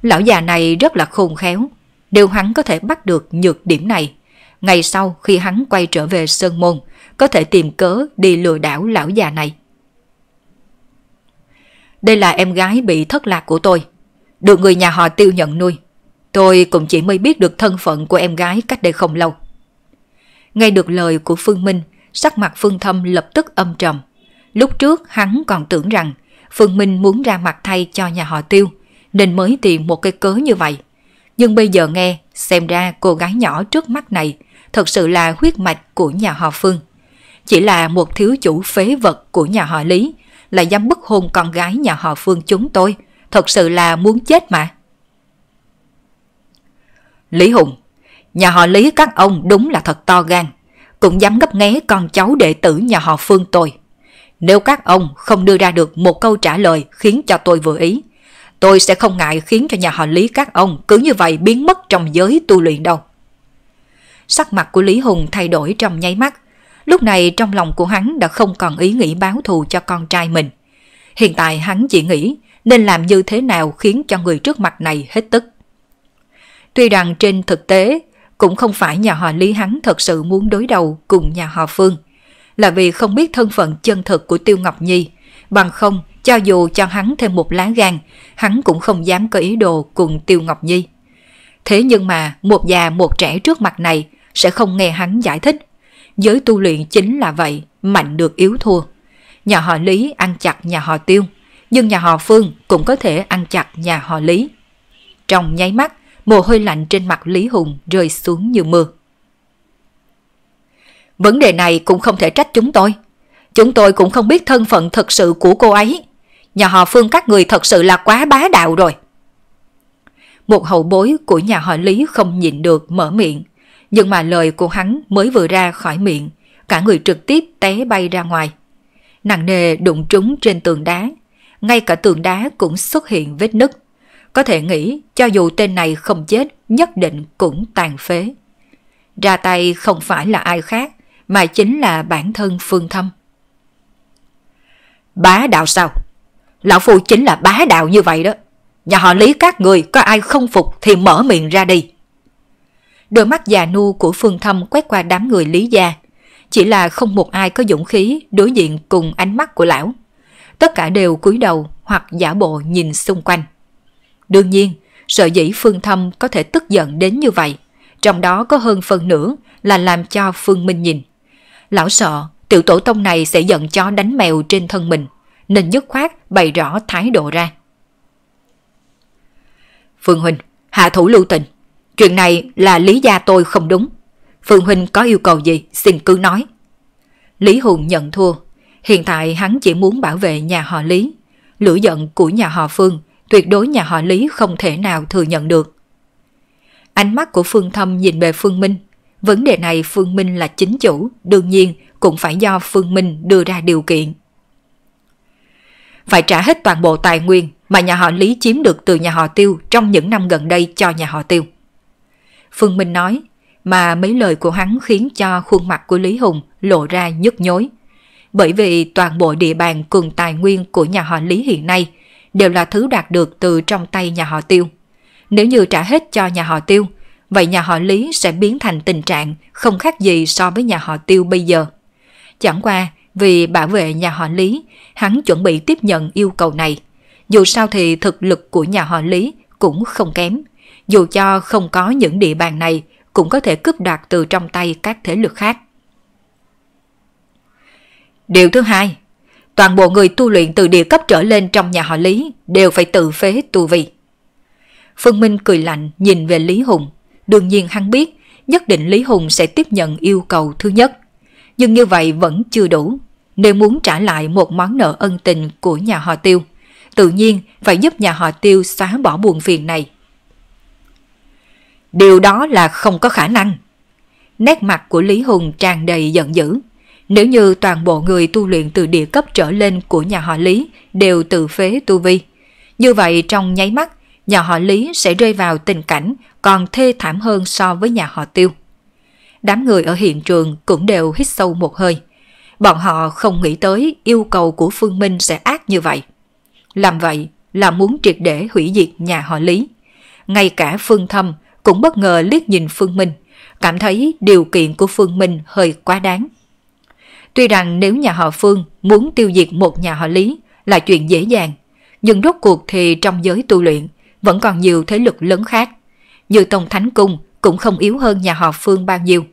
Lão già này rất là khôn khéo. Điều hắn có thể bắt được nhược điểm này. Ngày sau khi hắn quay trở về Sơn Môn, có thể tìm cớ đi lừa đảo lão già này. Đây là em gái bị thất lạc của tôi. Được người nhà họ tiêu nhận nuôi. Tôi cũng chỉ mới biết được thân phận của em gái cách đây không lâu. Nghe được lời của Phương Minh, sắc mặt Phương Thâm lập tức âm trầm. Lúc trước hắn còn tưởng rằng Phương Minh muốn ra mặt thay cho nhà họ tiêu, nên mới tìm một cái cớ như vậy. Nhưng bây giờ nghe, xem ra cô gái nhỏ trước mắt này thật sự là huyết mạch của nhà họ Phương. Chỉ là một thiếu chủ phế vật của nhà họ Lý, là dám bức hôn con gái nhà họ Phương chúng tôi, thật sự là muốn chết mà. Lý Hùng, nhà họ Lý các ông đúng là thật to gan, cũng dám gấp nghé con cháu đệ tử nhà họ Phương tôi. Nếu các ông không đưa ra được một câu trả lời khiến cho tôi vừa ý, tôi sẽ không ngại khiến cho nhà họ Lý các ông cứ như vậy biến mất trong giới tu luyện đâu. Sắc mặt của Lý Hùng thay đổi trong nháy mắt, Lúc này trong lòng của hắn đã không còn ý nghĩ báo thù cho con trai mình. Hiện tại hắn chỉ nghĩ nên làm như thế nào khiến cho người trước mặt này hết tức. Tuy rằng trên thực tế cũng không phải nhà họ Lý hắn thật sự muốn đối đầu cùng nhà họ Phương, là vì không biết thân phận chân thực của Tiêu Ngọc Nhi, bằng không cho dù cho hắn thêm một lá gan, hắn cũng không dám có ý đồ cùng Tiêu Ngọc Nhi. Thế nhưng mà một già một trẻ trước mặt này sẽ không nghe hắn giải thích Giới tu luyện chính là vậy, mạnh được yếu thua. Nhà họ Lý ăn chặt nhà họ Tiêu, nhưng nhà họ Phương cũng có thể ăn chặt nhà họ Lý. Trong nháy mắt, mồ hôi lạnh trên mặt Lý Hùng rơi xuống như mưa. Vấn đề này cũng không thể trách chúng tôi. Chúng tôi cũng không biết thân phận thật sự của cô ấy. Nhà họ Phương các người thật sự là quá bá đạo rồi. Một hậu bối của nhà họ Lý không nhịn được mở miệng. Nhưng mà lời của hắn mới vừa ra khỏi miệng, cả người trực tiếp té bay ra ngoài. Nặng nề đụng trúng trên tường đá, ngay cả tường đá cũng xuất hiện vết nứt. Có thể nghĩ cho dù tên này không chết nhất định cũng tàn phế. Ra tay không phải là ai khác mà chính là bản thân Phương Thâm. Bá đạo sao? Lão Phu chính là bá đạo như vậy đó. Nhà họ lý các người có ai không phục thì mở miệng ra đi. Đôi mắt già nu của Phương Thâm quét qua đám người Lý Gia. Chỉ là không một ai có dũng khí đối diện cùng ánh mắt của lão. Tất cả đều cúi đầu hoặc giả bộ nhìn xung quanh. Đương nhiên, sợ dĩ Phương Thâm có thể tức giận đến như vậy. Trong đó có hơn phần nửa là làm cho Phương Minh nhìn. Lão sợ tiểu tổ tông này sẽ giận chó đánh mèo trên thân mình, nên dứt khoát bày rõ thái độ ra. Phương Huynh, hạ thủ lưu tình. Chuyện này là lý gia tôi không đúng. Phương Huynh có yêu cầu gì xin cứ nói. Lý Hùng nhận thua. Hiện tại hắn chỉ muốn bảo vệ nhà họ Lý. Lửa giận của nhà họ Phương tuyệt đối nhà họ Lý không thể nào thừa nhận được. Ánh mắt của Phương Thâm nhìn về Phương Minh. Vấn đề này Phương Minh là chính chủ, đương nhiên cũng phải do Phương Minh đưa ra điều kiện. Phải trả hết toàn bộ tài nguyên mà nhà họ Lý chiếm được từ nhà họ Tiêu trong những năm gần đây cho nhà họ Tiêu. Phương Minh nói, mà mấy lời của hắn khiến cho khuôn mặt của Lý Hùng lộ ra nhức nhối. Bởi vì toàn bộ địa bàn cường tài nguyên của nhà họ Lý hiện nay đều là thứ đạt được từ trong tay nhà họ Tiêu. Nếu như trả hết cho nhà họ Tiêu, vậy nhà họ Lý sẽ biến thành tình trạng không khác gì so với nhà họ Tiêu bây giờ. Chẳng qua, vì bảo vệ nhà họ Lý, hắn chuẩn bị tiếp nhận yêu cầu này. Dù sao thì thực lực của nhà họ Lý cũng không kém dù cho không có những địa bàn này cũng có thể cướp đoạt từ trong tay các thế lực khác. Điều thứ hai, toàn bộ người tu luyện từ địa cấp trở lên trong nhà họ Lý đều phải tự phế tu vi. Phương Minh cười lạnh nhìn về Lý Hùng, đương nhiên hắn biết nhất định Lý Hùng sẽ tiếp nhận yêu cầu thứ nhất. Nhưng như vậy vẫn chưa đủ, nếu muốn trả lại một món nợ ân tình của nhà họ Tiêu, tự nhiên phải giúp nhà họ Tiêu xóa bỏ buồn phiền này. Điều đó là không có khả năng. Nét mặt của Lý Hùng tràn đầy giận dữ. Nếu như toàn bộ người tu luyện từ địa cấp trở lên của nhà họ Lý đều tự phế tu vi, như vậy trong nháy mắt, nhà họ Lý sẽ rơi vào tình cảnh còn thê thảm hơn so với nhà họ Tiêu. Đám người ở hiện trường cũng đều hít sâu một hơi. Bọn họ không nghĩ tới yêu cầu của Phương Minh sẽ ác như vậy. Làm vậy là muốn triệt để hủy diệt nhà họ Lý. Ngay cả Phương Thâm cũng bất ngờ liếc nhìn Phương Minh, cảm thấy điều kiện của Phương Minh hơi quá đáng. Tuy rằng nếu nhà họ Phương muốn tiêu diệt một nhà họ Lý là chuyện dễ dàng, nhưng rốt cuộc thì trong giới tu luyện vẫn còn nhiều thế lực lớn khác. Như Tông Thánh Cung cũng không yếu hơn nhà họ Phương bao nhiêu.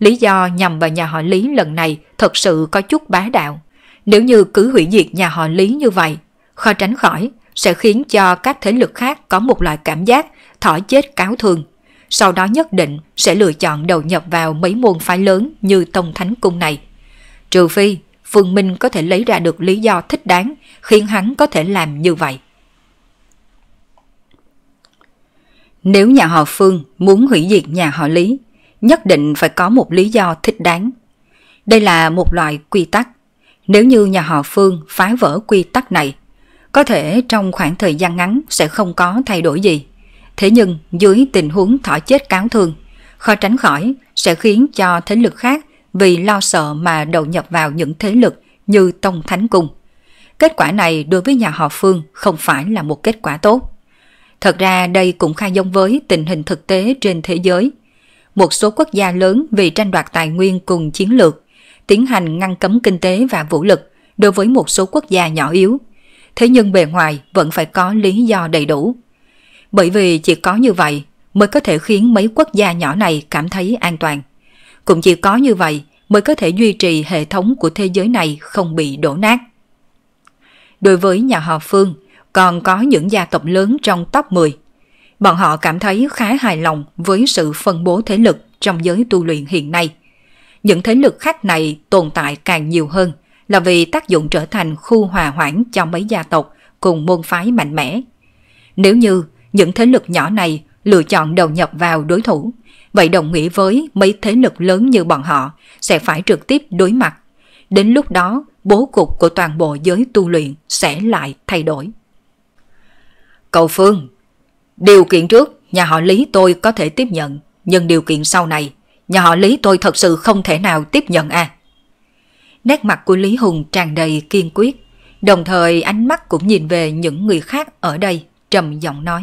Lý do nhằm vào nhà họ Lý lần này thật sự có chút bá đạo. Nếu như cứ hủy diệt nhà họ Lý như vậy, khó tránh khỏi sẽ khiến cho các thế lực khác có một loại cảm giác thỏ chết cáo thường. Sau đó nhất định sẽ lựa chọn đầu nhập vào mấy môn phái lớn như Tông Thánh Cung này. Trừ phi, Phương Minh có thể lấy ra được lý do thích đáng khiến hắn có thể làm như vậy. Nếu nhà họ Phương muốn hủy diệt nhà họ Lý, nhất định phải có một lý do thích đáng. Đây là một loại quy tắc. Nếu như nhà họ Phương phá vỡ quy tắc này, có thể trong khoảng thời gian ngắn sẽ không có thay đổi gì. Thế nhưng dưới tình huống thỏ chết cáo thường, khó tránh khỏi sẽ khiến cho thế lực khác vì lo sợ mà đầu nhập vào những thế lực như Tông Thánh Cung. Kết quả này đối với nhà họ Phương không phải là một kết quả tốt. Thật ra đây cũng khai giống với tình hình thực tế trên thế giới. Một số quốc gia lớn vì tranh đoạt tài nguyên cùng chiến lược, tiến hành ngăn cấm kinh tế và vũ lực đối với một số quốc gia nhỏ yếu. Thế nhưng bề ngoài vẫn phải có lý do đầy đủ bởi vì chỉ có như vậy mới có thể khiến mấy quốc gia nhỏ này cảm thấy an toàn. Cũng chỉ có như vậy mới có thể duy trì hệ thống của thế giới này không bị đổ nát. Đối với nhà họ Phương, còn có những gia tộc lớn trong top 10. Bọn họ cảm thấy khá hài lòng với sự phân bố thế lực trong giới tu luyện hiện nay. Những thế lực khác này tồn tại càng nhiều hơn là vì tác dụng trở thành khu hòa hoãn cho mấy gia tộc cùng môn phái mạnh mẽ. Nếu như những thế lực nhỏ này lựa chọn đầu nhập vào đối thủ. Vậy đồng nghĩa với mấy thế lực lớn như bọn họ sẽ phải trực tiếp đối mặt. Đến lúc đó, bố cục của toàn bộ giới tu luyện sẽ lại thay đổi. Cầu Phương Điều kiện trước, nhà họ Lý tôi có thể tiếp nhận, nhưng điều kiện sau này, nhà họ Lý tôi thật sự không thể nào tiếp nhận à. Nét mặt của Lý Hùng tràn đầy kiên quyết, đồng thời ánh mắt cũng nhìn về những người khác ở đây, trầm giọng nói.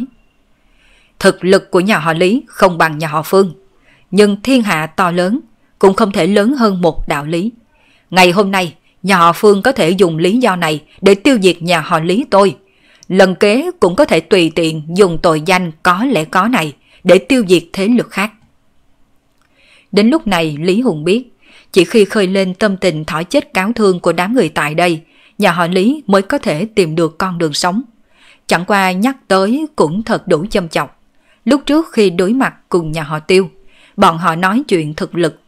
Thực lực của nhà họ Lý không bằng nhà họ Phương, nhưng thiên hạ to lớn cũng không thể lớn hơn một đạo lý. Ngày hôm nay, nhà họ Phương có thể dùng lý do này để tiêu diệt nhà họ Lý tôi. Lần kế cũng có thể tùy tiện dùng tội danh có lẽ có này để tiêu diệt thế lực khác. Đến lúc này Lý Hùng biết, chỉ khi khơi lên tâm tình thỏi chết cáo thương của đám người tại đây, nhà họ Lý mới có thể tìm được con đường sống. Chẳng qua nhắc tới cũng thật đủ châm chọc. Lúc trước khi đối mặt cùng nhà họ Tiêu, bọn họ nói chuyện thực lực.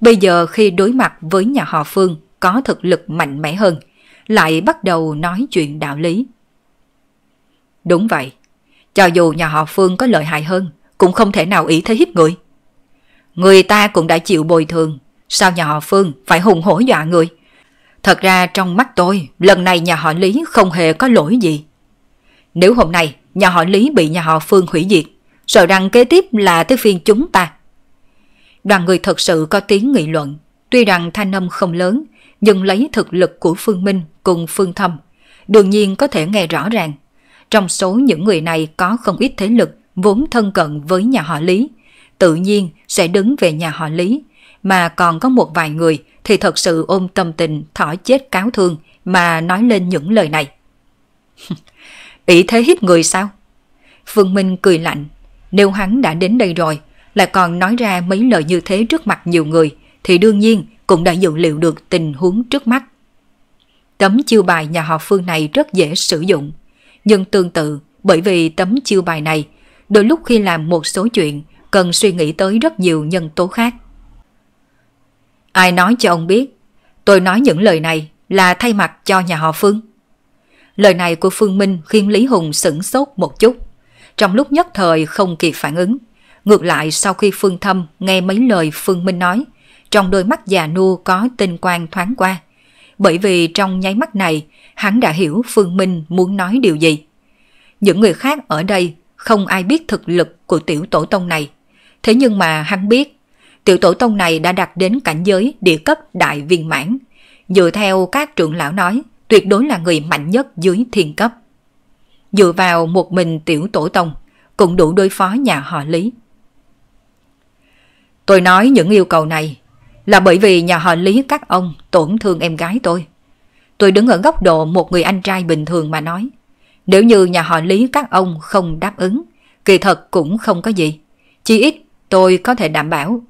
Bây giờ khi đối mặt với nhà họ Phương có thực lực mạnh mẽ hơn, lại bắt đầu nói chuyện đạo lý. Đúng vậy, cho dù nhà họ Phương có lợi hại hơn, cũng không thể nào ý thế hiếp người. Người ta cũng đã chịu bồi thường, sao nhà họ Phương phải hùng hổ dọa người? Thật ra trong mắt tôi, lần này nhà họ Lý không hề có lỗi gì. Nếu hôm nay nhà họ Lý bị nhà họ Phương hủy diệt, sợ rằng kế tiếp là tới phiên chúng ta. Đoàn người thật sự có tiếng nghị luận, tuy rằng thanh âm không lớn, nhưng lấy thực lực của Phương Minh cùng Phương Thâm, đương nhiên có thể nghe rõ ràng. Trong số những người này có không ít thế lực vốn thân cận với nhà họ Lý, tự nhiên sẽ đứng về nhà họ Lý, mà còn có một vài người thì thật sự ôm tâm tình thỏ chết cáo thương mà nói lên những lời này. Ý thế hiếp người sao? Phương Minh cười lạnh, nếu hắn đã đến đây rồi, lại còn nói ra mấy lời như thế trước mặt nhiều người, thì đương nhiên cũng đã dự liệu được tình huống trước mắt. Tấm chiêu bài nhà họ Phương này rất dễ sử dụng. Nhưng tương tự, bởi vì tấm chiêu bài này, đôi lúc khi làm một số chuyện, cần suy nghĩ tới rất nhiều nhân tố khác. Ai nói cho ông biết, tôi nói những lời này là thay mặt cho nhà họ Phương. Lời này của Phương Minh khiến Lý Hùng sửng sốt một chút trong lúc nhất thời không kịp phản ứng. Ngược lại sau khi Phương Thâm nghe mấy lời Phương Minh nói, trong đôi mắt già nua có tinh quang thoáng qua. Bởi vì trong nháy mắt này, hắn đã hiểu Phương Minh muốn nói điều gì. Những người khác ở đây không ai biết thực lực của tiểu tổ tông này. Thế nhưng mà hắn biết, tiểu tổ tông này đã đạt đến cảnh giới địa cấp đại viên mãn. Dựa theo các trưởng lão nói, tuyệt đối là người mạnh nhất dưới thiên cấp dựa vào một mình tiểu tổ tông cũng đủ đối phó nhà họ Lý. Tôi nói những yêu cầu này là bởi vì nhà họ Lý các ông tổn thương em gái tôi. Tôi đứng ở góc độ một người anh trai bình thường mà nói. Nếu như nhà họ Lý các ông không đáp ứng, kỳ thật cũng không có gì. Chỉ ít tôi có thể đảm bảo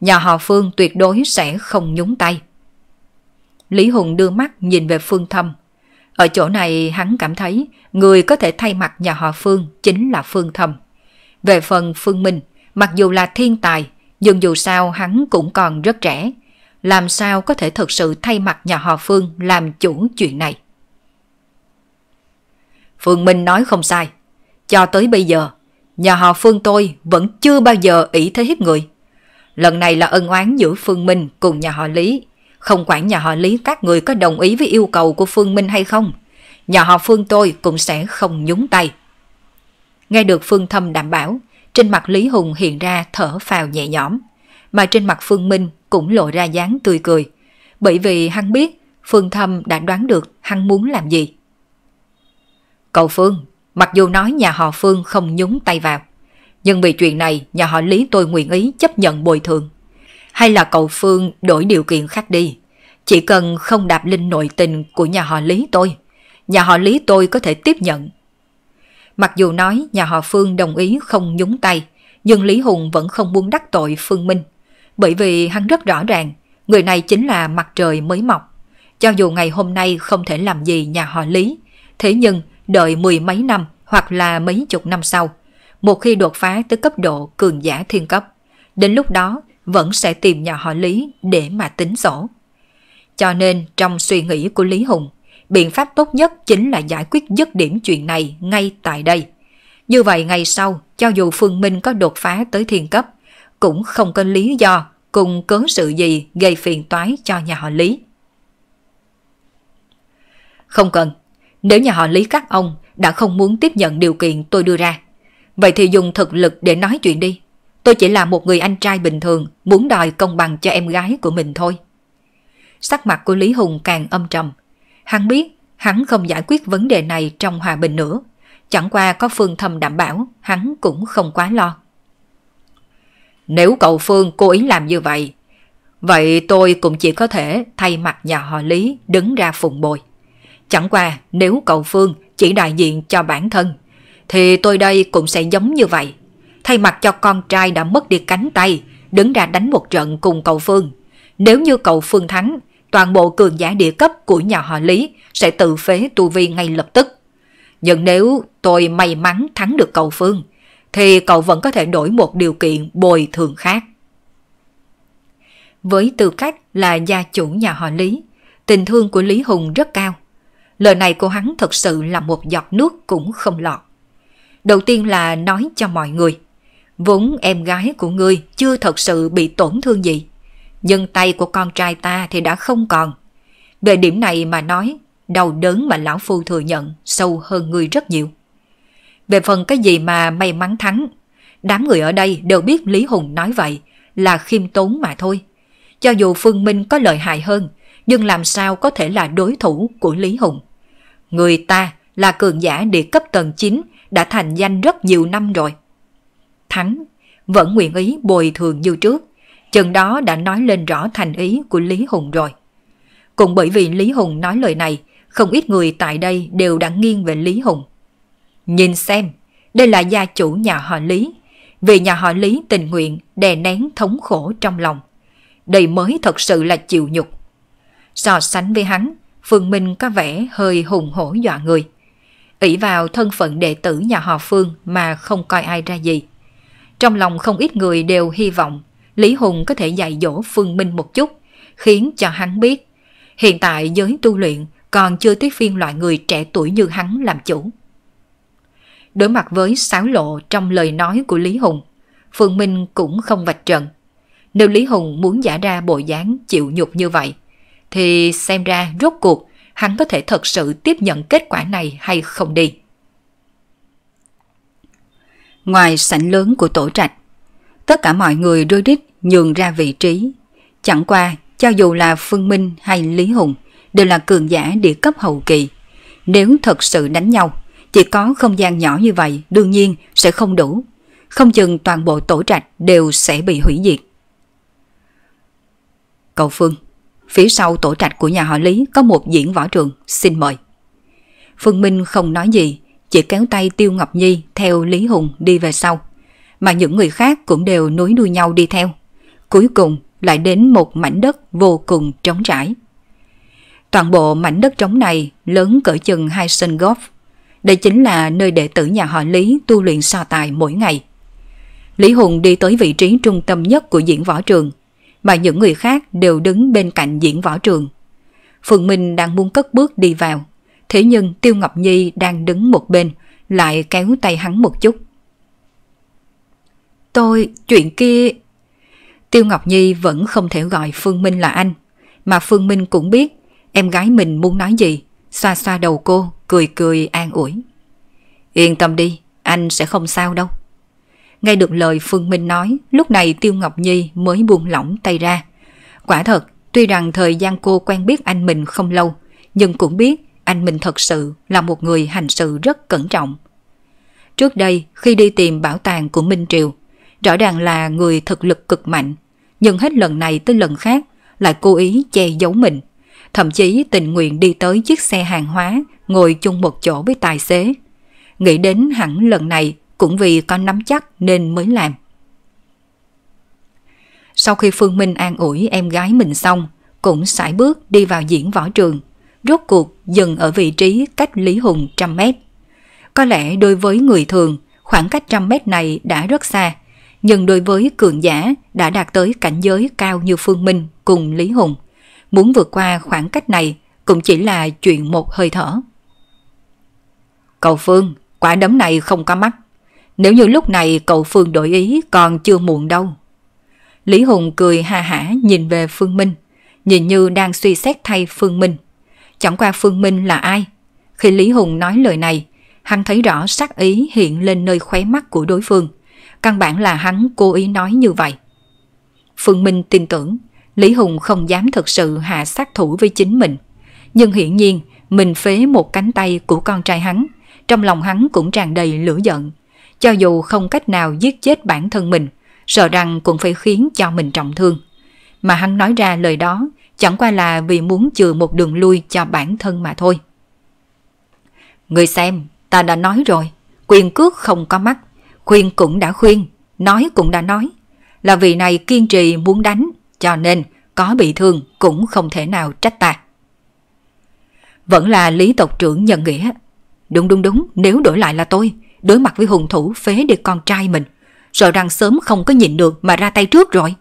nhà họ Phương tuyệt đối sẽ không nhúng tay. Lý Hùng đưa mắt nhìn về Phương Thâm ở chỗ này hắn cảm thấy người có thể thay mặt nhà họ Phương chính là Phương Thầm. Về phần Phương Minh, mặc dù là thiên tài, nhưng dù sao hắn cũng còn rất trẻ. Làm sao có thể thực sự thay mặt nhà họ Phương làm chủ chuyện này? Phương Minh nói không sai. Cho tới bây giờ, nhà họ Phương tôi vẫn chưa bao giờ ý thế hiếp người. Lần này là ân oán giữa Phương Minh cùng nhà họ Lý không quản nhà họ Lý các người có đồng ý với yêu cầu của Phương Minh hay không, nhà họ Phương tôi cũng sẽ không nhúng tay. Nghe được Phương Thâm đảm bảo, trên mặt Lý Hùng hiện ra thở phào nhẹ nhõm, mà trên mặt Phương Minh cũng lộ ra dáng tươi cười, bởi vì hắn biết Phương Thâm đã đoán được hắn muốn làm gì. Cậu Phương, mặc dù nói nhà họ Phương không nhúng tay vào, nhưng vì chuyện này nhà họ Lý tôi nguyện ý chấp nhận bồi thường hay là cậu Phương đổi điều kiện khác đi. Chỉ cần không đạp linh nội tình của nhà họ Lý tôi, nhà họ Lý tôi có thể tiếp nhận. Mặc dù nói nhà họ Phương đồng ý không nhúng tay, nhưng Lý Hùng vẫn không muốn đắc tội Phương Minh, bởi vì hắn rất rõ ràng, người này chính là mặt trời mới mọc. Cho dù ngày hôm nay không thể làm gì nhà họ Lý, thế nhưng đợi mười mấy năm hoặc là mấy chục năm sau, một khi đột phá tới cấp độ cường giả thiên cấp, đến lúc đó vẫn sẽ tìm nhà họ Lý để mà tính sổ. Cho nên trong suy nghĩ của Lý Hùng, biện pháp tốt nhất chính là giải quyết dứt điểm chuyện này ngay tại đây. Như vậy ngày sau, cho dù Phương Minh có đột phá tới thiên cấp, cũng không có lý do cùng cớ sự gì gây phiền toái cho nhà họ Lý. Không cần, nếu nhà họ Lý các ông đã không muốn tiếp nhận điều kiện tôi đưa ra, vậy thì dùng thực lực để nói chuyện đi. Tôi chỉ là một người anh trai bình thường muốn đòi công bằng cho em gái của mình thôi. Sắc mặt của Lý Hùng càng âm trầm. Hắn biết hắn không giải quyết vấn đề này trong hòa bình nữa. Chẳng qua có Phương thầm đảm bảo hắn cũng không quá lo. Nếu cậu Phương cố ý làm như vậy, vậy tôi cũng chỉ có thể thay mặt nhà họ Lý đứng ra phụng bồi. Chẳng qua nếu cậu Phương chỉ đại diện cho bản thân, thì tôi đây cũng sẽ giống như vậy thay mặt cho con trai đã mất đi cánh tay, đứng ra đánh một trận cùng cậu Phương. Nếu như cậu Phương thắng, toàn bộ cường giả địa cấp của nhà họ Lý sẽ tự phế tu vi ngay lập tức. Nhưng nếu tôi may mắn thắng được cậu Phương, thì cậu vẫn có thể đổi một điều kiện bồi thường khác. Với tư cách là gia chủ nhà họ Lý, tình thương của Lý Hùng rất cao. Lời này của hắn thật sự là một giọt nước cũng không lọt. Đầu tiên là nói cho mọi người. Vốn em gái của ngươi chưa thật sự bị tổn thương gì. Nhưng tay của con trai ta thì đã không còn. Về điểm này mà nói, đau đớn mà lão phu thừa nhận sâu hơn ngươi rất nhiều. Về phần cái gì mà may mắn thắng, đám người ở đây đều biết Lý Hùng nói vậy là khiêm tốn mà thôi. Cho dù Phương Minh có lợi hại hơn, nhưng làm sao có thể là đối thủ của Lý Hùng. Người ta là cường giả địa cấp tầng 9 đã thành danh rất nhiều năm rồi thắng, vẫn nguyện ý bồi thường như trước. Chừng đó đã nói lên rõ thành ý của Lý Hùng rồi. Cũng bởi vì Lý Hùng nói lời này, không ít người tại đây đều đã nghiêng về Lý Hùng. Nhìn xem, đây là gia chủ nhà họ Lý. Vì nhà họ Lý tình nguyện đè nén thống khổ trong lòng. Đây mới thật sự là chịu nhục. So sánh với hắn, Phương Minh có vẻ hơi hùng hổ dọa người. ỷ vào thân phận đệ tử nhà họ Phương mà không coi ai ra gì. Trong lòng không ít người đều hy vọng Lý Hùng có thể dạy dỗ Phương Minh một chút, khiến cho hắn biết hiện tại giới tu luyện còn chưa tới phiên loại người trẻ tuổi như hắn làm chủ. Đối mặt với sáo lộ trong lời nói của Lý Hùng, Phương Minh cũng không vạch trần. Nếu Lý Hùng muốn giả ra bộ dáng chịu nhục như vậy, thì xem ra rốt cuộc hắn có thể thật sự tiếp nhận kết quả này hay không đi ngoài sảnh lớn của tổ trạch. Tất cả mọi người rơi rít nhường ra vị trí. Chẳng qua, cho dù là Phương Minh hay Lý Hùng, đều là cường giả địa cấp hậu kỳ. Nếu thật sự đánh nhau, chỉ có không gian nhỏ như vậy đương nhiên sẽ không đủ. Không chừng toàn bộ tổ trạch đều sẽ bị hủy diệt. Cậu Phương, phía sau tổ trạch của nhà họ Lý có một diễn võ trường, xin mời. Phương Minh không nói gì, chỉ kéo tay Tiêu Ngọc Nhi theo Lý Hùng đi về sau. Mà những người khác cũng đều nối đuôi nhau đi theo. Cuối cùng lại đến một mảnh đất vô cùng trống trải. Toàn bộ mảnh đất trống này lớn cỡ chừng hai sân golf. Đây chính là nơi đệ tử nhà họ Lý tu luyện so tài mỗi ngày. Lý Hùng đi tới vị trí trung tâm nhất của diễn võ trường, mà những người khác đều đứng bên cạnh diễn võ trường. Phượng Minh đang muốn cất bước đi vào Thế nhưng Tiêu Ngọc Nhi đang đứng một bên, lại kéo tay hắn một chút. Tôi, chuyện kia... Tiêu Ngọc Nhi vẫn không thể gọi Phương Minh là anh, mà Phương Minh cũng biết em gái mình muốn nói gì, xoa xoa đầu cô, cười cười an ủi. Yên tâm đi, anh sẽ không sao đâu. Nghe được lời Phương Minh nói, lúc này Tiêu Ngọc Nhi mới buông lỏng tay ra. Quả thật, tuy rằng thời gian cô quen biết anh mình không lâu, nhưng cũng biết anh mình thật sự là một người hành sự rất cẩn trọng. Trước đây, khi đi tìm bảo tàng của Minh Triều, rõ ràng là người thực lực cực mạnh, nhưng hết lần này tới lần khác lại cố ý che giấu mình. Thậm chí tình nguyện đi tới chiếc xe hàng hóa ngồi chung một chỗ với tài xế. Nghĩ đến hẳn lần này cũng vì có nắm chắc nên mới làm. Sau khi Phương Minh an ủi em gái mình xong, cũng sải bước đi vào diễn võ trường rốt cuộc dừng ở vị trí cách Lý Hùng trăm mét. Có lẽ đối với người thường, khoảng cách trăm mét này đã rất xa, nhưng đối với cường giả đã đạt tới cảnh giới cao như Phương Minh cùng Lý Hùng, muốn vượt qua khoảng cách này cũng chỉ là chuyện một hơi thở. Cậu Phương, quả đấm này không có mắt. Nếu như lúc này cậu Phương đổi ý còn chưa muộn đâu. Lý Hùng cười ha hả nhìn về Phương Minh, nhìn như đang suy xét thay Phương Minh chẳng qua Phương Minh là ai. Khi Lý Hùng nói lời này, hắn thấy rõ sắc ý hiện lên nơi khóe mắt của đối phương. Căn bản là hắn cố ý nói như vậy. Phương Minh tin tưởng Lý Hùng không dám thực sự hạ sát thủ với chính mình. Nhưng hiển nhiên mình phế một cánh tay của con trai hắn. Trong lòng hắn cũng tràn đầy lửa giận. Cho dù không cách nào giết chết bản thân mình, sợ rằng cũng phải khiến cho mình trọng thương. Mà hắn nói ra lời đó chẳng qua là vì muốn trừ một đường lui cho bản thân mà thôi. Người xem, ta đã nói rồi, quyền cước không có mắt, khuyên cũng đã khuyên, nói cũng đã nói, là vì này kiên trì muốn đánh, cho nên có bị thương cũng không thể nào trách ta. Vẫn là lý tộc trưởng nhận nghĩa. Đúng đúng đúng, nếu đổi lại là tôi, đối mặt với hùng thủ phế đi con trai mình, sợ rằng sớm không có nhịn được mà ra tay trước rồi.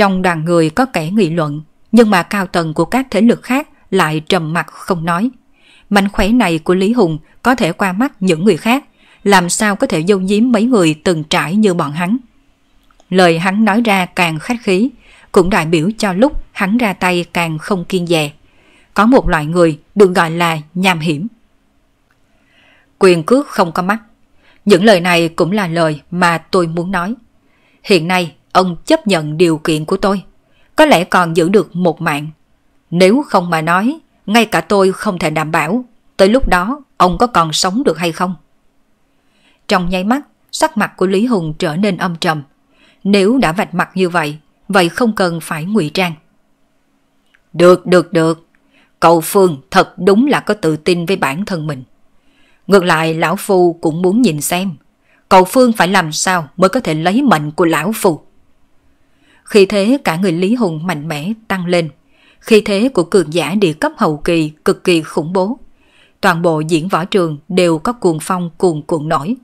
Trong đoàn người có kẻ nghị luận, nhưng mà cao tầng của các thế lực khác lại trầm mặc không nói. Mạnh khỏe này của Lý Hùng có thể qua mắt những người khác, làm sao có thể dâu giếm mấy người từng trải như bọn hắn. Lời hắn nói ra càng khách khí, cũng đại biểu cho lúc hắn ra tay càng không kiên dè. Có một loại người được gọi là nham hiểm. Quyền cước không có mắt. Những lời này cũng là lời mà tôi muốn nói. Hiện nay ông chấp nhận điều kiện của tôi. Có lẽ còn giữ được một mạng. Nếu không mà nói, ngay cả tôi không thể đảm bảo. Tới lúc đó, ông có còn sống được hay không? Trong nháy mắt, sắc mặt của Lý Hùng trở nên âm trầm. Nếu đã vạch mặt như vậy, vậy không cần phải ngụy trang. Được, được, được. Cậu Phương thật đúng là có tự tin với bản thân mình. Ngược lại, Lão Phu cũng muốn nhìn xem. Cậu Phương phải làm sao mới có thể lấy mệnh của Lão Phu. Khi thế cả người Lý Hùng mạnh mẽ tăng lên. Khi thế của cường giả địa cấp hậu kỳ cực kỳ khủng bố. Toàn bộ diễn võ trường đều có cuồng phong cuồn cuộn nổi.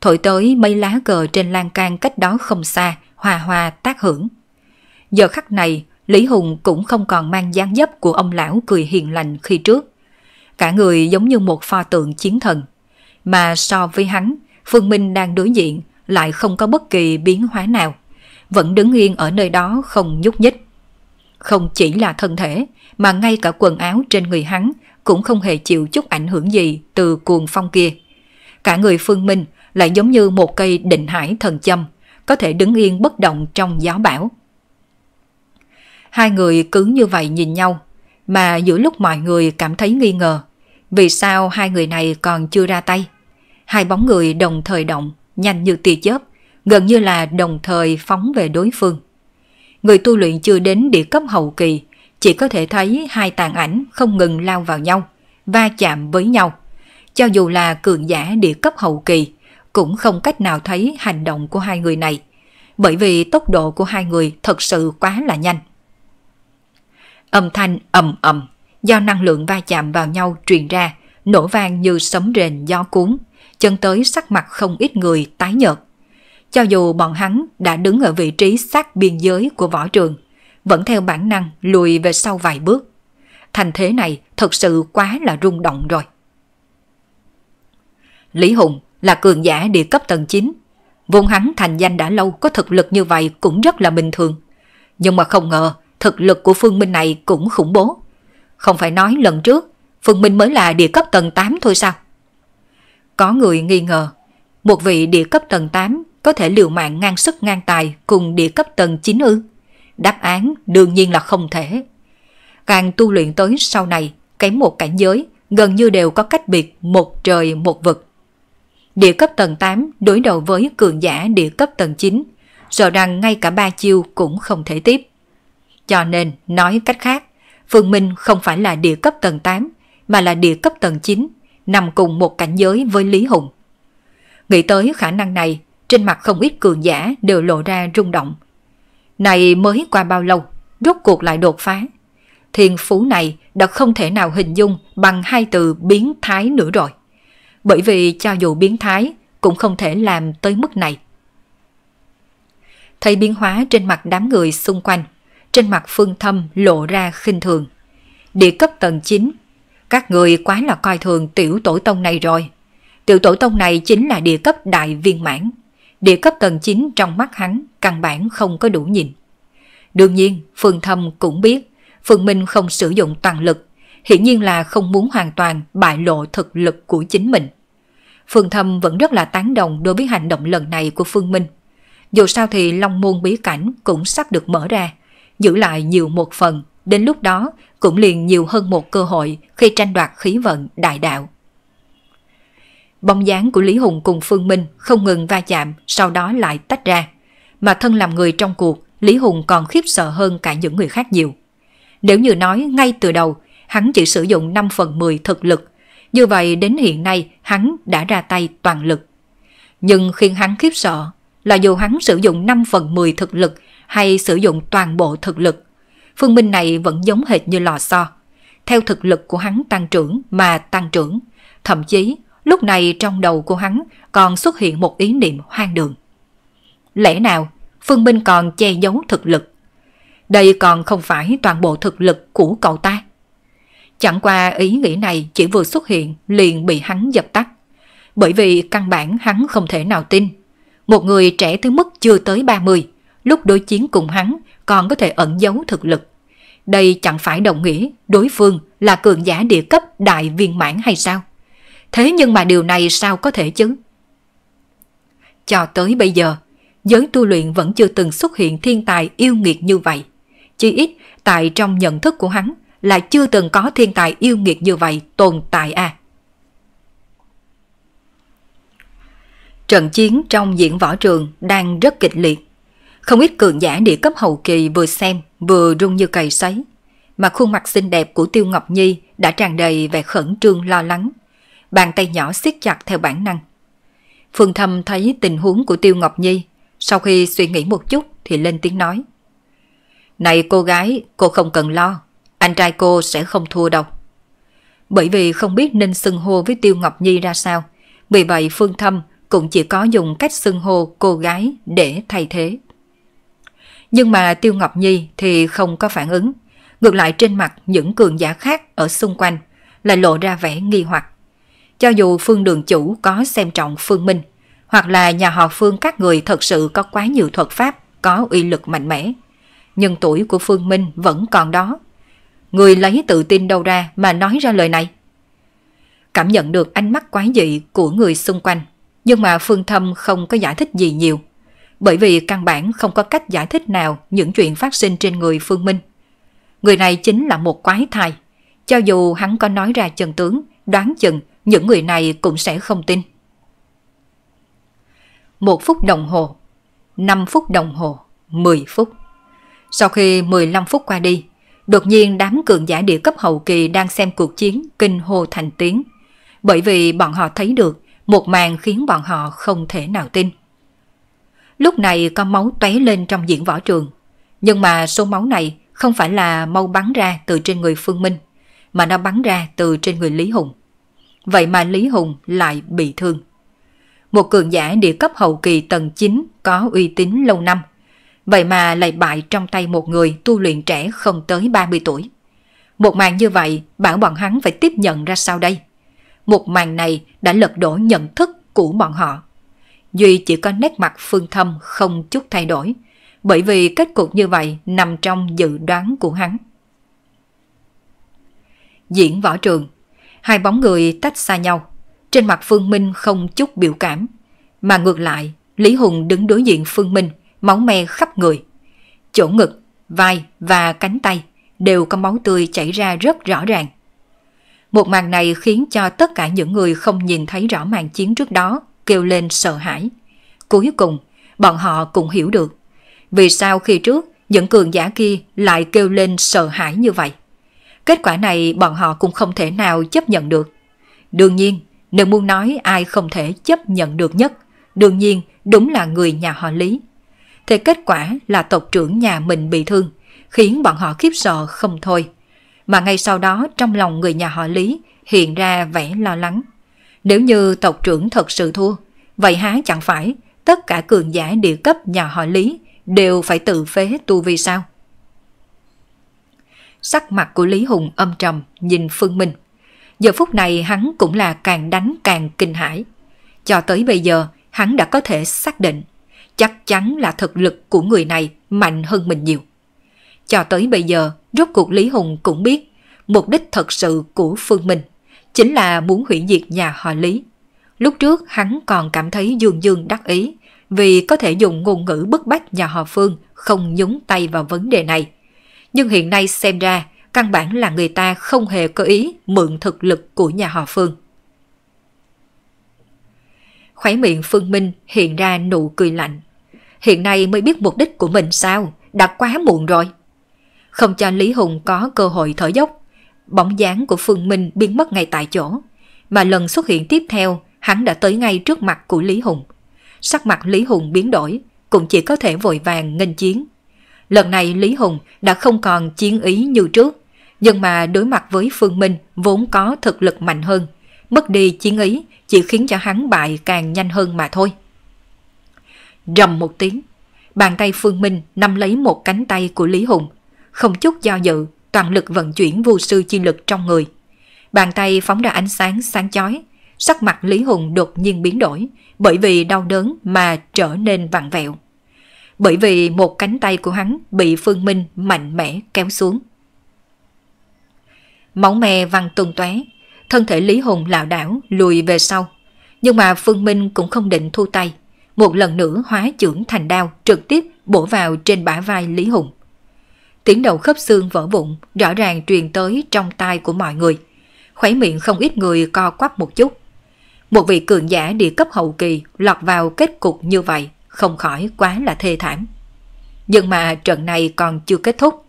Thổi tới mấy lá cờ trên lan can cách đó không xa, hòa hòa tác hưởng. Giờ khắc này, Lý Hùng cũng không còn mang dáng dấp của ông lão cười hiền lành khi trước. Cả người giống như một pho tượng chiến thần. Mà so với hắn, Phương Minh đang đối diện lại không có bất kỳ biến hóa nào vẫn đứng yên ở nơi đó không nhúc nhích. Không chỉ là thân thể, mà ngay cả quần áo trên người hắn cũng không hề chịu chút ảnh hưởng gì từ cuồng phong kia. Cả người Phương Minh lại giống như một cây định hải thần châm, có thể đứng yên bất động trong gió bão. Hai người cứ như vậy nhìn nhau, mà giữa lúc mọi người cảm thấy nghi ngờ, vì sao hai người này còn chưa ra tay? Hai bóng người đồng thời động, nhanh như tia chớp, gần như là đồng thời phóng về đối phương. Người tu luyện chưa đến địa cấp hậu kỳ, chỉ có thể thấy hai tàn ảnh không ngừng lao vào nhau, va chạm với nhau. Cho dù là cường giả địa cấp hậu kỳ, cũng không cách nào thấy hành động của hai người này, bởi vì tốc độ của hai người thật sự quá là nhanh. Âm thanh ầm ầm do năng lượng va chạm vào nhau truyền ra, nổ vang như sấm rền gió cuốn, chân tới sắc mặt không ít người tái nhợt. Cho dù bọn hắn đã đứng ở vị trí sát biên giới của võ trường, vẫn theo bản năng lùi về sau vài bước. Thành thế này thật sự quá là rung động rồi. Lý Hùng là cường giả địa cấp tầng 9. Vốn hắn thành danh đã lâu có thực lực như vậy cũng rất là bình thường. Nhưng mà không ngờ thực lực của Phương Minh này cũng khủng bố. Không phải nói lần trước Phương Minh mới là địa cấp tầng 8 thôi sao? Có người nghi ngờ một vị địa cấp tầng 8 có thể liều mạng ngang sức ngang tài cùng địa cấp tầng 9 ư? Đáp án đương nhiên là không thể. Càng tu luyện tới sau này, cái một cảnh giới, gần như đều có cách biệt một trời một vực. Địa cấp tầng 8 đối đầu với cường giả địa cấp tầng 9, sợ rằng ngay cả ba chiêu cũng không thể tiếp. Cho nên, nói cách khác, Phương Minh không phải là địa cấp tầng 8, mà là địa cấp tầng 9, nằm cùng một cảnh giới với Lý Hùng. Nghĩ tới khả năng này, trên mặt không ít cường giả đều lộ ra rung động. Này mới qua bao lâu, rốt cuộc lại đột phá. thiền phú này đã không thể nào hình dung bằng hai từ biến thái nữa rồi. Bởi vì cho dù biến thái cũng không thể làm tới mức này. Thấy biến hóa trên mặt đám người xung quanh, trên mặt phương thâm lộ ra khinh thường. Địa cấp tầng 9, các người quá là coi thường tiểu tổ tông này rồi. Tiểu tổ tông này chính là địa cấp đại viên mãn địa cấp tầng 9 trong mắt hắn căn bản không có đủ nhìn. Đương nhiên, Phương Thâm cũng biết Phương Minh không sử dụng toàn lực, hiển nhiên là không muốn hoàn toàn bại lộ thực lực của chính mình. Phương Thâm vẫn rất là tán đồng đối với hành động lần này của Phương Minh. Dù sao thì Long Môn bí cảnh cũng sắp được mở ra, giữ lại nhiều một phần, đến lúc đó cũng liền nhiều hơn một cơ hội khi tranh đoạt khí vận đại đạo. Bóng dáng của Lý Hùng cùng Phương Minh không ngừng va chạm, sau đó lại tách ra. Mà thân làm người trong cuộc, Lý Hùng còn khiếp sợ hơn cả những người khác nhiều. Nếu như nói ngay từ đầu, hắn chỉ sử dụng 5 phần 10 thực lực, như vậy đến hiện nay hắn đã ra tay toàn lực. Nhưng khiến hắn khiếp sợ là dù hắn sử dụng 5 phần 10 thực lực hay sử dụng toàn bộ thực lực, Phương Minh này vẫn giống hệt như lò xo. Theo thực lực của hắn tăng trưởng mà tăng trưởng, thậm chí Lúc này trong đầu của hắn còn xuất hiện một ý niệm hoang đường. Lẽ nào Phương Minh còn che giấu thực lực? Đây còn không phải toàn bộ thực lực của cậu ta. Chẳng qua ý nghĩ này chỉ vừa xuất hiện liền bị hắn dập tắt. Bởi vì căn bản hắn không thể nào tin. Một người trẻ tới mức chưa tới 30, lúc đối chiến cùng hắn còn có thể ẩn giấu thực lực. Đây chẳng phải đồng nghĩa đối phương là cường giả địa cấp đại viên mãn hay sao? Thế nhưng mà điều này sao có thể chứ? Cho tới bây giờ, giới tu luyện vẫn chưa từng xuất hiện thiên tài yêu nghiệt như vậy. Chỉ ít, tại trong nhận thức của hắn là chưa từng có thiên tài yêu nghiệt như vậy tồn tại à. Trận chiến trong diễn võ trường đang rất kịch liệt. Không ít cường giả địa cấp hậu kỳ vừa xem vừa run như cày sấy, mà khuôn mặt xinh đẹp của Tiêu Ngọc Nhi đã tràn đầy vẻ khẩn trương lo lắng, bàn tay nhỏ siết chặt theo bản năng. Phương Thâm thấy tình huống của Tiêu Ngọc Nhi, sau khi suy nghĩ một chút thì lên tiếng nói. Này cô gái, cô không cần lo, anh trai cô sẽ không thua đâu. Bởi vì không biết nên xưng hô với Tiêu Ngọc Nhi ra sao, vì vậy Phương Thâm cũng chỉ có dùng cách xưng hô cô gái để thay thế. Nhưng mà Tiêu Ngọc Nhi thì không có phản ứng, ngược lại trên mặt những cường giả khác ở xung quanh lại lộ ra vẻ nghi hoặc. Cho dù phương đường chủ có xem trọng phương minh, hoặc là nhà họ phương các người thật sự có quá nhiều thuật pháp, có uy lực mạnh mẽ. Nhưng tuổi của phương minh vẫn còn đó. Người lấy tự tin đâu ra mà nói ra lời này? Cảm nhận được ánh mắt quái dị của người xung quanh, nhưng mà phương thâm không có giải thích gì nhiều. Bởi vì căn bản không có cách giải thích nào những chuyện phát sinh trên người phương minh. Người này chính là một quái thai. Cho dù hắn có nói ra chân tướng, đoán chừng những người này cũng sẽ không tin. Một phút đồng hồ, 5 phút đồng hồ, 10 phút. Sau khi 15 phút qua đi, đột nhiên đám cường giả địa cấp hậu kỳ đang xem cuộc chiến kinh hô thành tiếng. Bởi vì bọn họ thấy được một màn khiến bọn họ không thể nào tin. Lúc này có máu tóe lên trong diễn võ trường. Nhưng mà số máu này không phải là mau bắn ra từ trên người Phương Minh, mà nó bắn ra từ trên người Lý Hùng. Vậy mà Lý Hùng lại bị thương. Một cường giả địa cấp hậu kỳ tầng 9 có uy tín lâu năm. Vậy mà lại bại trong tay một người tu luyện trẻ không tới 30 tuổi. Một màn như vậy bảo bọn hắn phải tiếp nhận ra sao đây? Một màn này đã lật đổ nhận thức của bọn họ. Duy chỉ có nét mặt phương thâm không chút thay đổi, bởi vì kết cục như vậy nằm trong dự đoán của hắn. Diễn võ trường Hai bóng người tách xa nhau. Trên mặt Phương Minh không chút biểu cảm. Mà ngược lại, Lý Hùng đứng đối diện Phương Minh, máu me khắp người. Chỗ ngực, vai và cánh tay đều có máu tươi chảy ra rất rõ ràng. Một màn này khiến cho tất cả những người không nhìn thấy rõ màn chiến trước đó kêu lên sợ hãi. Cuối cùng, bọn họ cũng hiểu được. Vì sao khi trước những cường giả kia lại kêu lên sợ hãi như vậy? Kết quả này bọn họ cũng không thể nào chấp nhận được. Đương nhiên, nếu muốn nói ai không thể chấp nhận được nhất, đương nhiên đúng là người nhà họ Lý. Thế kết quả là tộc trưởng nhà mình bị thương, khiến bọn họ khiếp sợ không thôi. Mà ngay sau đó trong lòng người nhà họ Lý hiện ra vẻ lo lắng. Nếu như tộc trưởng thật sự thua, vậy há chẳng phải tất cả cường giả địa cấp nhà họ Lý đều phải tự phế tu vi sao? Sắc mặt của Lý Hùng âm trầm nhìn Phương Minh. Giờ phút này hắn cũng là càng đánh càng kinh hãi. Cho tới bây giờ hắn đã có thể xác định chắc chắn là thực lực của người này mạnh hơn mình nhiều. Cho tới bây giờ, rốt cuộc Lý Hùng cũng biết mục đích thật sự của Phương Minh chính là muốn hủy diệt nhà họ Lý. Lúc trước hắn còn cảm thấy dương dương đắc ý vì có thể dùng ngôn ngữ bức bách nhà họ Phương không nhúng tay vào vấn đề này nhưng hiện nay xem ra căn bản là người ta không hề có ý mượn thực lực của nhà họ Phương. Khóe miệng Phương Minh hiện ra nụ cười lạnh. Hiện nay mới biết mục đích của mình sao, đã quá muộn rồi. Không cho Lý Hùng có cơ hội thở dốc, bóng dáng của Phương Minh biến mất ngay tại chỗ, mà lần xuất hiện tiếp theo hắn đã tới ngay trước mặt của Lý Hùng. Sắc mặt Lý Hùng biến đổi, cũng chỉ có thể vội vàng nghênh chiến. Lần này Lý Hùng đã không còn chiến ý như trước, nhưng mà đối mặt với Phương Minh vốn có thực lực mạnh hơn, mất đi chiến ý chỉ khiến cho hắn bại càng nhanh hơn mà thôi. Rầm một tiếng, bàn tay Phương Minh nắm lấy một cánh tay của Lý Hùng, không chút do dự, toàn lực vận chuyển vô sư chi lực trong người. Bàn tay phóng ra ánh sáng sáng chói, sắc mặt Lý Hùng đột nhiên biến đổi, bởi vì đau đớn mà trở nên vặn vẹo bởi vì một cánh tay của hắn bị Phương Minh mạnh mẽ kéo xuống. Máu me văng tung tóe, thân thể Lý Hùng lảo đảo lùi về sau, nhưng mà Phương Minh cũng không định thu tay, một lần nữa hóa trưởng thành đao trực tiếp bổ vào trên bả vai Lý Hùng. Tiếng đầu khớp xương vỡ vụn rõ ràng truyền tới trong tai của mọi người. Khóe miệng không ít người co quắp một chút. Một vị cường giả địa cấp hậu kỳ lọt vào kết cục như vậy không khỏi quá là thê thảm. Nhưng mà trận này còn chưa kết thúc.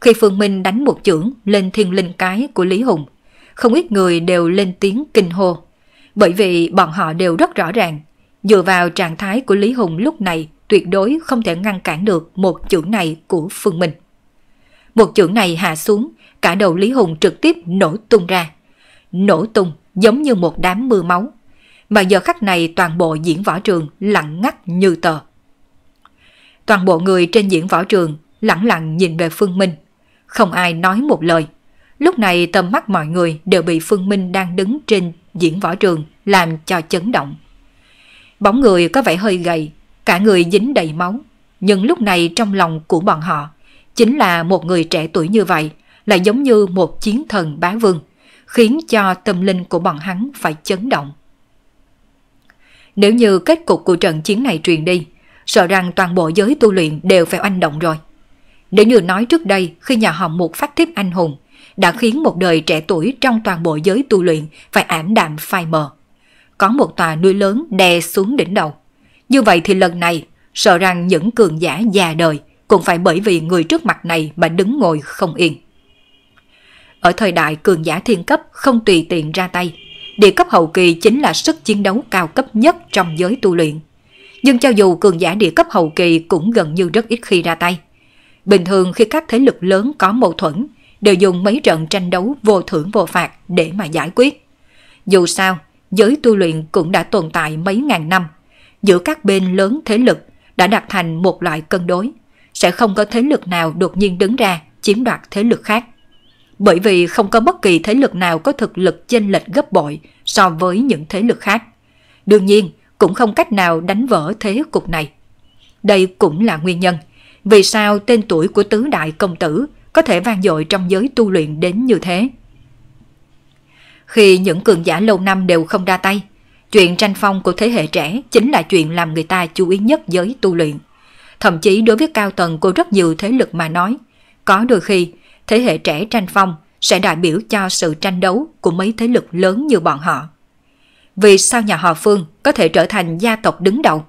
Khi Phương Minh đánh một chưởng lên thiên linh cái của Lý Hùng, không ít người đều lên tiếng kinh hô, bởi vì bọn họ đều rất rõ ràng, dựa vào trạng thái của Lý Hùng lúc này tuyệt đối không thể ngăn cản được một chưởng này của Phương Minh. Một chưởng này hạ xuống, cả đầu Lý Hùng trực tiếp nổ tung ra. Nổ tung giống như một đám mưa máu mà giờ khắc này toàn bộ diễn võ trường lặng ngắt như tờ. Toàn bộ người trên diễn võ trường lặng lặng nhìn về Phương Minh. Không ai nói một lời. Lúc này tầm mắt mọi người đều bị Phương Minh đang đứng trên diễn võ trường làm cho chấn động. Bóng người có vẻ hơi gầy, cả người dính đầy máu. Nhưng lúc này trong lòng của bọn họ, chính là một người trẻ tuổi như vậy, là giống như một chiến thần bá vương, khiến cho tâm linh của bọn hắn phải chấn động. Nếu như kết cục của trận chiến này truyền đi, sợ rằng toàn bộ giới tu luyện đều phải oanh động rồi. Nếu như nói trước đây khi nhà họ một phát thiếp anh hùng, đã khiến một đời trẻ tuổi trong toàn bộ giới tu luyện phải ảm đạm phai mờ. Có một tòa núi lớn đè xuống đỉnh đầu. Như vậy thì lần này, sợ rằng những cường giả già đời cũng phải bởi vì người trước mặt này mà đứng ngồi không yên. Ở thời đại cường giả thiên cấp không tùy tiện ra tay, địa cấp hậu kỳ chính là sức chiến đấu cao cấp nhất trong giới tu luyện. Nhưng cho dù cường giả địa cấp hậu kỳ cũng gần như rất ít khi ra tay. Bình thường khi các thế lực lớn có mâu thuẫn, đều dùng mấy trận tranh đấu vô thưởng vô phạt để mà giải quyết. Dù sao, giới tu luyện cũng đã tồn tại mấy ngàn năm. Giữa các bên lớn thế lực đã đạt thành một loại cân đối, sẽ không có thế lực nào đột nhiên đứng ra chiếm đoạt thế lực khác bởi vì không có bất kỳ thế lực nào có thực lực chênh lệch gấp bội so với những thế lực khác. Đương nhiên, cũng không cách nào đánh vỡ thế cục này. Đây cũng là nguyên nhân vì sao tên tuổi của tứ đại công tử có thể vang dội trong giới tu luyện đến như thế. Khi những cường giả lâu năm đều không ra tay, chuyện tranh phong của thế hệ trẻ chính là chuyện làm người ta chú ý nhất giới tu luyện. Thậm chí đối với cao tầng của rất nhiều thế lực mà nói, có đôi khi thế hệ trẻ tranh phong sẽ đại biểu cho sự tranh đấu của mấy thế lực lớn như bọn họ. Vì sao nhà họ Phương có thể trở thành gia tộc đứng đầu?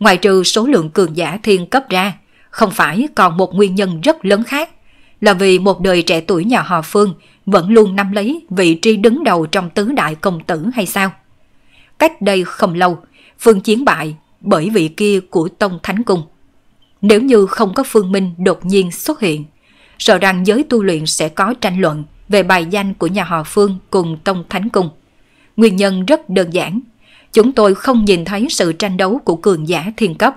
Ngoài trừ số lượng cường giả thiên cấp ra, không phải còn một nguyên nhân rất lớn khác là vì một đời trẻ tuổi nhà họ Phương vẫn luôn nắm lấy vị trí đứng đầu trong tứ đại công tử hay sao? Cách đây không lâu, Phương chiến bại bởi vị kia của Tông Thánh Cung. Nếu như không có Phương Minh đột nhiên xuất hiện, sợ rằng giới tu luyện sẽ có tranh luận về bài danh của nhà họ Phương cùng Tông Thánh Cung. Nguyên nhân rất đơn giản. Chúng tôi không nhìn thấy sự tranh đấu của cường giả thiên cấp.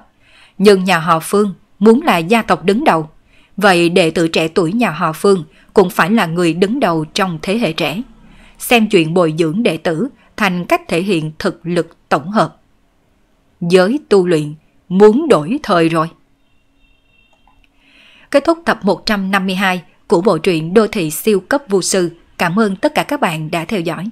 Nhưng nhà họ Phương muốn là gia tộc đứng đầu. Vậy đệ tử trẻ tuổi nhà họ Phương cũng phải là người đứng đầu trong thế hệ trẻ. Xem chuyện bồi dưỡng đệ tử thành cách thể hiện thực lực tổng hợp. Giới tu luyện muốn đổi thời rồi kết thúc tập 152 của bộ truyện Đô thị siêu cấp vô sư. Cảm ơn tất cả các bạn đã theo dõi.